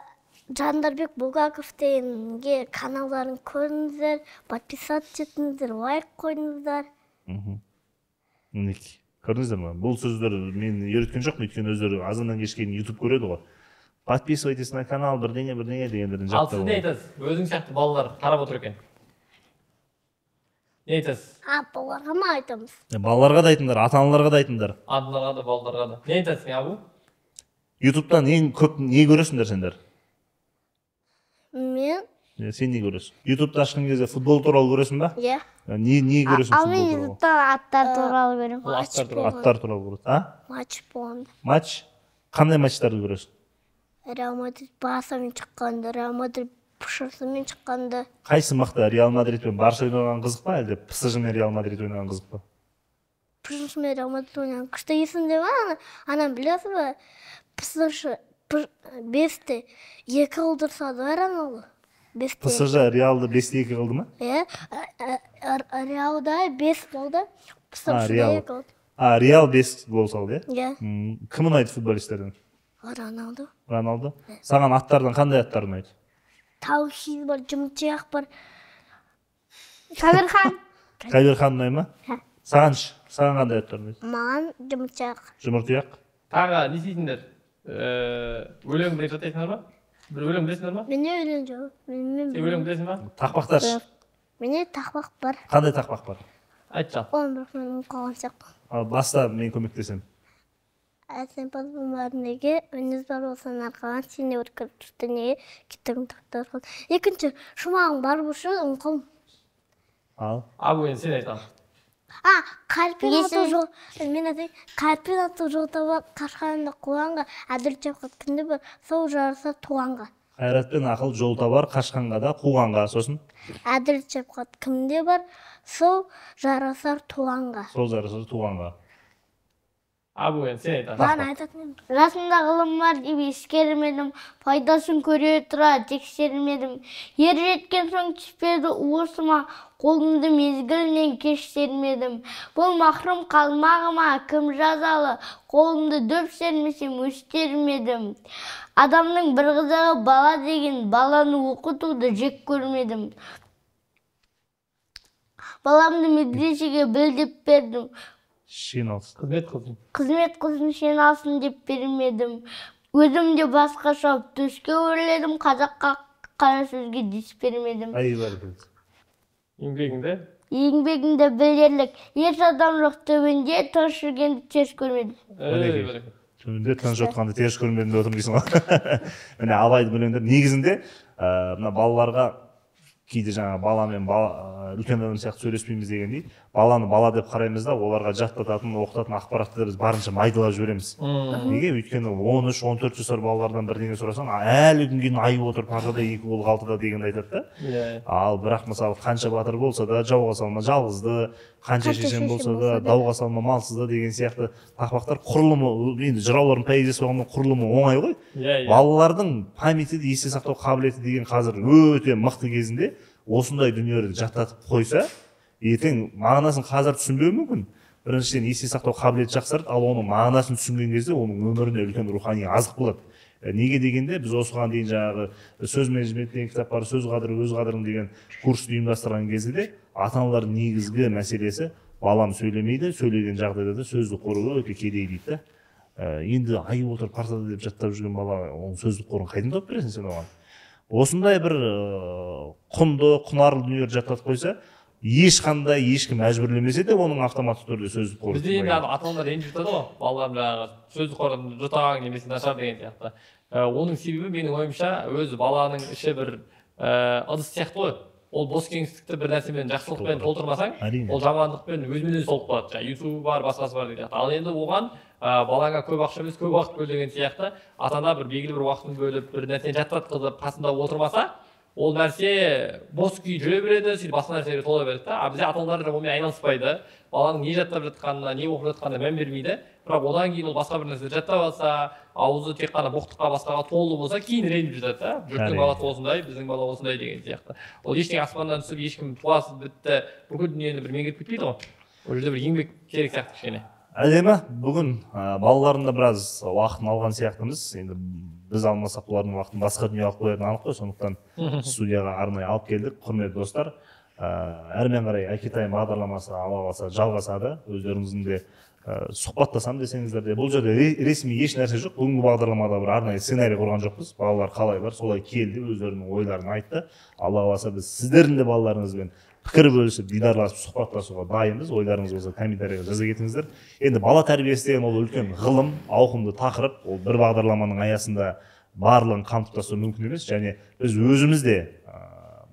[SPEAKER 3] жандарбек булгаков дегенге каналдарын көріңіздер подписаться етіңіздер лайк қойыңыздар
[SPEAKER 1] мхм мінекей көрдіңіздер ма бұл сөздер мен үйреткен жоқпын өйткені өздері азаннан кешке дейін ютуб көреді ғой подписывайтесь на канал бірдеңе бірдеңе дегендерден ал сіз не
[SPEAKER 2] айтасыз өзің сияқты балалар қарап отыр екен не айтасыз
[SPEAKER 3] апаларға ма айтамыз
[SPEAKER 1] балаларға да айтыңдар ата аналарға да айтыңдар
[SPEAKER 2] ата аналарға да балаларға да не айтасың абу
[SPEAKER 1] ютубтан ең көп не көресіңдер сендер мен сен не көресің ютубты ашқан кезде футбол туралы көресің ба иә не не көресің ал мен ютубта
[SPEAKER 3] аттар туралы көремін аттар туралы аттар
[SPEAKER 1] туралы көресің а
[SPEAKER 3] матч болғанда
[SPEAKER 1] матч қандай матчтарды көресің
[SPEAKER 3] реал мадрид барсамен шыққанда реал мадрид пшсмен шыққанда
[SPEAKER 1] қайсы мықты реал мадрид пен барса ойнаған қызық па әлде псж мен реал мадрид ойнаған қызық па
[SPEAKER 3] псж мен реал мадрид ойнаған күшті есімде ма ана ананы білесің ба псж бесте екі гол ғой бар псж
[SPEAKER 1] реалда бесте екі қылды ма
[SPEAKER 3] иә реалда бес болды э, реал
[SPEAKER 1] а реал бес гол салды иә э? иә кім ұнайды футболистерден
[SPEAKER 3] роналду
[SPEAKER 1] роналду саған аттардан қандай аттар ұнайды
[SPEAKER 3] таухин бар жұмтияқ бар кабирхан кабирхан
[SPEAKER 1] ұнай ма саған саған қандай аттар ұнайды
[SPEAKER 3] маған жұмыртияқ
[SPEAKER 1] жұмыртияқ
[SPEAKER 2] тағы не істейсіңдер э, өлең бір айтасыңдар ма бір өлең
[SPEAKER 1] білесіңдер ма
[SPEAKER 3] менде өлең жоқ сен өлең білесің ба тақпақтаршы менде тақпақ бар қандай
[SPEAKER 1] тақпақ бар айтшы ал
[SPEAKER 3] оны бірақ мен ұмытып қалған сияқтымын
[SPEAKER 1] ал баста мен көмектесемін
[SPEAKER 3] әсемпаз болмадың неге мінез бар болсаң арқалан сен өркіріп тұр дүниеге кетігін тақтарқан екінші шумағың бар болшы ұмқым
[SPEAKER 2] ал ал енді сен айт ал
[SPEAKER 3] а қалыппен ату жол мен айтайын қалыппен ату жолда қашқанымда қуғанға әділ жапқа кімде бар сол жарыса туғанға
[SPEAKER 1] қайрат пен ақыл жол табар қашқанға да қуғанға сосын
[SPEAKER 3] әділ жапқа кімде бар сол жарасар туғанға
[SPEAKER 1] сол жарасар туғанға сен айт
[SPEAKER 3] айтатын расында ғылым бар деп ескермедім пайдасын көре тұра тексермедім ер жеткен соң түспеді уысыма қолымды мезгілінен кештермедім бұл махрұм қалмағыма кім жазалы қолымды дөп сермесем адамның бір қызығы бала деген баланы оқытуды жек көрмедім баламды медресеге деп бердім
[SPEAKER 1] жиналсын қызмет қылсын
[SPEAKER 3] қызмет қылсын жиналсын деп бермедім өзім де басқа шауып төске өрледім қазаққа қара сөзге дес бермедім
[SPEAKER 1] әй еңбегіңді
[SPEAKER 3] еңбегіңді білерлік еш адам жоқ төбінде тыныш жүргенді теріс көрмедім
[SPEAKER 1] төбінде тыныш жатқанды теріс көрмедім деп отырмын дейсің ғой міне абайдың өлеңдері негізінде мына балаларға кейде жаңа баламен бала үлкен адам сияқты сөйлеспейміз дегендей баланы бала деп қараймыз да оларға жаттататын оқытатын ақпаратты біз барынша майдалап жібереміз неге өйткені он үш он төрт жасар балалардан бірдеңе сұрасаң әлі күнге дейін айып отыр партада екі қолы қалтада дегенді айтады да иә ал бірақ мысалы қанша батыр болса да жауға салма жалғызды қанша шешен болса да дауға салма малсызды деген сияқты тақпақтар құрылымы енді жыраулардың поэзиясы болғанда құрылымы оңай ғой иә, иә. балалардың памяті есте сақтау қабілеті деген қазір өте мықты кезінде осындай дүниелерді жаттатып қойса ертең мағынасын қазір түсінбеуі мүмкін біріншіден есте сақтау қабілеті жақсарады ал оның мағынасын түсінген кезде оның өміріне үлкен рухани азық болады неге дегенде біз осыған дейін жаңағы сөз менеджмент деген кітап бар сөз қадірі өз қадірің деген курсты ұйымдастырған кезде ата аналардың негізгі мәселесі балам сөйлемейді сөйлеген жағдайда да сөздік қоры өте кедей дейді да енді ай отыр партада деп жаттап жүрген бала оның сөздік қорын қайдан тауып бересің сен оған осындай бір құнды құнарлы дүниелерді жаттатып қойса ешқандай ешкім мәжбүрлемесе де оның автоматты түрде сөздік қоры бізде
[SPEAKER 2] енді ана ата аналар ренжіп жатады ғой балаларым жаңағы сөздік қорын жұтаң немесе нашар деген сияқты оның себебі менің ойымша өзі баланың іші бір ыдыс сияқты ғой ол бос кеңістікті бір нәрсемен жақсылықпен толтырмасаң әрине ол жамандықпен өзімен өзі толып қалады жаңағы ютубы бар басқасы бар деген сияқты ал енді оған ә, балаңа көп ақша емес көп уақыт бөл деген сияқты ата ана бір белгілі бір уақытын бөліп бір нәрсені жаттатқызып қасында отырмаса ол нәрсе бос күй жүре береді сөйтіп басқа нәрселерге тола береді да а бізде ата аналар онымен айналыспайды баланың не жаттап жатқанына не оқып жатқанына мән бермейді бірақ одан кейін ол басқа бір нәрсе жаттап алса аузы тек қана боқтыққа басқаға толы болса кейін ренжіп жатады да жұрттың баласы осындай біздің бала осындай деген сияқты ол ештеңе аспаннан түсіп ешкім туасыз бітті бүкіл дүниені бір меңгеріп кетпейді ғой ол жерде бір еңбек керек сияқты кішкене әдемі
[SPEAKER 1] бүгін ә, балалардың да біраз уақытын алған сияқтымыз енді біз алмасақ олардың уақытын басқа дүние алып қоятыны анық қой сондықтан студияға арнайы алып келдік құрметті достар ә, әрмен қарай әкетайым бағдарламасы алла қаласа жалғасады өздеріңіздің де ә, сұхбаттасам десеңіздер де бұл жерде ресми еш нәрсе жоқ бүгінгі бағдарламада бір арнайы сценарий құрған жоқпыз балалар қалай бар солай келді өздерінің ойларын айтты алла қаласа біз сіздердің де балаларыңызбен пікір бөлісіп дидарласып сұхбаттасуға дайынбыз ойларыңыз болса комментарийға жаза кетіңіздер енді бала тәрбиесі деген ол үлкен ғылым ауқымды тақырып ол бір бағдарламаның аясында барлығын қамтып тастау мүмкін емес және біз өзіміз де ә,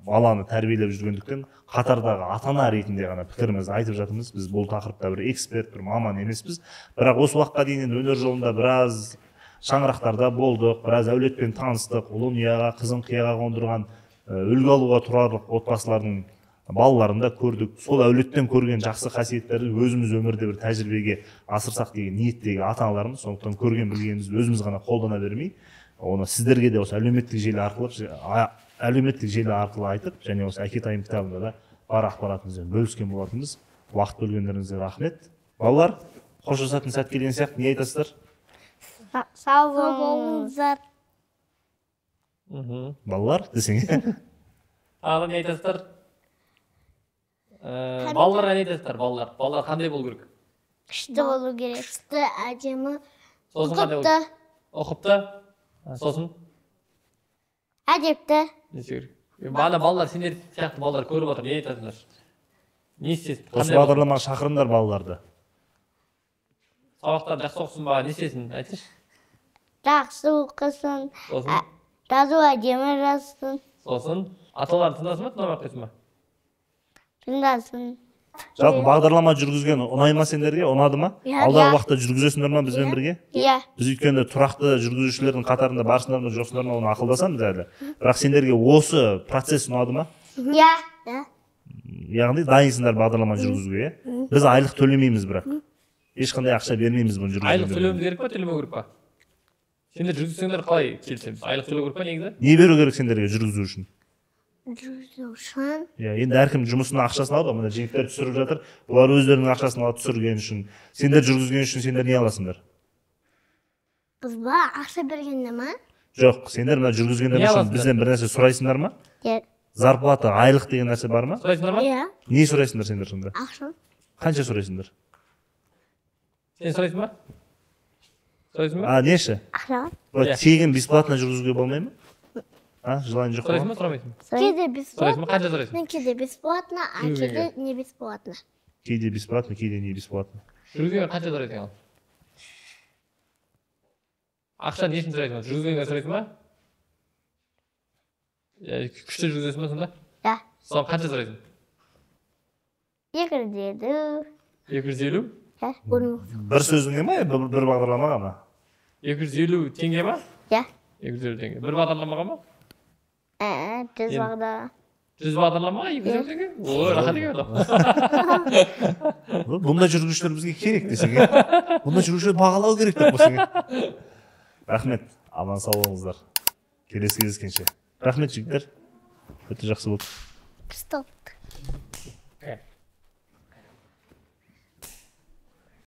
[SPEAKER 1] баланы тәрбиелеп жүргендіктен қатардағы ата ана ретінде ғана пікірімізді айтып жатырмыз біз бұл тақырыпта бір эксперт бір маман емеспіз бірақ осы уақытқа дейін енді өнер жолында біраз шаңырақтарда болдық біраз әулетпен таныстық ұлын ұяға қызын қияға қондырған үлгі алуға тұрарлық отбасылардың балаларында көрдік сол әулеттен көрген жақсы қасиеттерді өзіміз өмірде бір тәжірибеге асырсақ деген ниеттегі ата аналармыз сондықтан көрген білгенімізді өзіміз ғана қолдана бермей оны сіздерге де осы әлеуметтік желі арқылы әлеуметтік желі арқылы айтып және осы әкетайым кітабында да бар ақпаратымызбен бөліскен болатынбыз уақыт бөлгендеріңізге рахмет балалар қоштасатын сәт келген сияқты не айтасыздар
[SPEAKER 3] сау болыңыздар
[SPEAKER 1] мхм балалар десең
[SPEAKER 2] тағы не айтасыздар ә, балаларға не айтасыздар балалар балалар қандай болу керек
[SPEAKER 3] күшті болу керек күшті әдемі сосын ұқыпты
[SPEAKER 2] ұқыпты сосын
[SPEAKER 3] әдепті
[SPEAKER 2] бағана балалар сендер сияқты балалар көріп отыр не айтасыңдар не істесін осы бағдарламаға
[SPEAKER 1] шақырыңдар балаларды
[SPEAKER 2] сабақтарын жақсы оқысын ба не істесін айтшы
[SPEAKER 3] жақсы оқысын сосын жазу әдемі жазсын
[SPEAKER 2] сосын аталарын тыңдасын ба тыңдамай ақ қойсын ба
[SPEAKER 3] тыңдасын жалпы
[SPEAKER 1] бағдарлама жүргізген ұнай ма сендерге ұнады ма иә алдағы уақытта жүргізесіңдер ма бізбен бірге иә біз өйткені тұрақты жүргізушілердің қатарында барсыңдар ма жоқсыңдар ма оны ақылдасамыз әлі бірақ сендерге осы процесс ұнады ма иә яғни дайынсыңдар бағдарлама жүргізуге иә біз айлық төлемейміз бірақ ешқандай ақша бермейміз бұны жүргізуге айлық төлеуіміз
[SPEAKER 2] керек па төлемеу керек па сендер жүргізсеңдер қалай келісеміз айлық төлеу
[SPEAKER 3] керек па негізі
[SPEAKER 1] не беру керек сендерге жүргізу үшін
[SPEAKER 3] жүргізуші
[SPEAKER 1] иә енді әркім жұмысының ақшасын алады ғой мына жігіттер түсіріп жатыр бұлар өздерінің ақшасын алады түсірген үшін сендер жүргізген үшін сендер не аласыңдар
[SPEAKER 3] біз ақша бергенде ма
[SPEAKER 1] жоқ сендер мына жүргізгендер үшін бізден бір нәрсе сұрайсыңдар ма иә зарплата айлық деген нәрсе бар ма сұрайсыңдар ма иә не сұрайсыңдар сендер сонда ақша қанша сұрайсыңдар
[SPEAKER 2] сен
[SPEAKER 3] сұрайсың ба сұрайсың ба а неші ақша тегін бесплатно
[SPEAKER 1] жүргізуге болмай ма А, желание жоқ сұрайсың ба сұрамайсың
[SPEAKER 2] ба кейде
[SPEAKER 3] бесплатно сұрайсың ба қанша сұрайсың кейде бесплатно а кейде не бесплатно
[SPEAKER 1] кейде бесплатно кейде не бесплатно
[SPEAKER 2] жүргізгенге қанша сұрайсың ал ақша не үшін сұрайсың жүргізгенге сұрайсың ба күшті жүргізесің ба сонда иә соған қанша сұрайсың
[SPEAKER 3] екі жүз елу екі жүз елу иә
[SPEAKER 1] бір сөзіңе ма бір бағдарламаға ма
[SPEAKER 2] екі жүз елу теңге ма
[SPEAKER 3] иә
[SPEAKER 1] екі
[SPEAKER 2] жүз елу теңге бір бағдарламаға ма
[SPEAKER 3] жүз бағда жүз бағдарлама ой рахат екен бұндай жүргізушілер бізге керек десең иә бұндай жүргізушілерді бағалау керек деп қойсаң
[SPEAKER 1] рахмет аман сау болыңыздар келесі кездескенше рахмет жігіттер өте жақсы болды күшті болды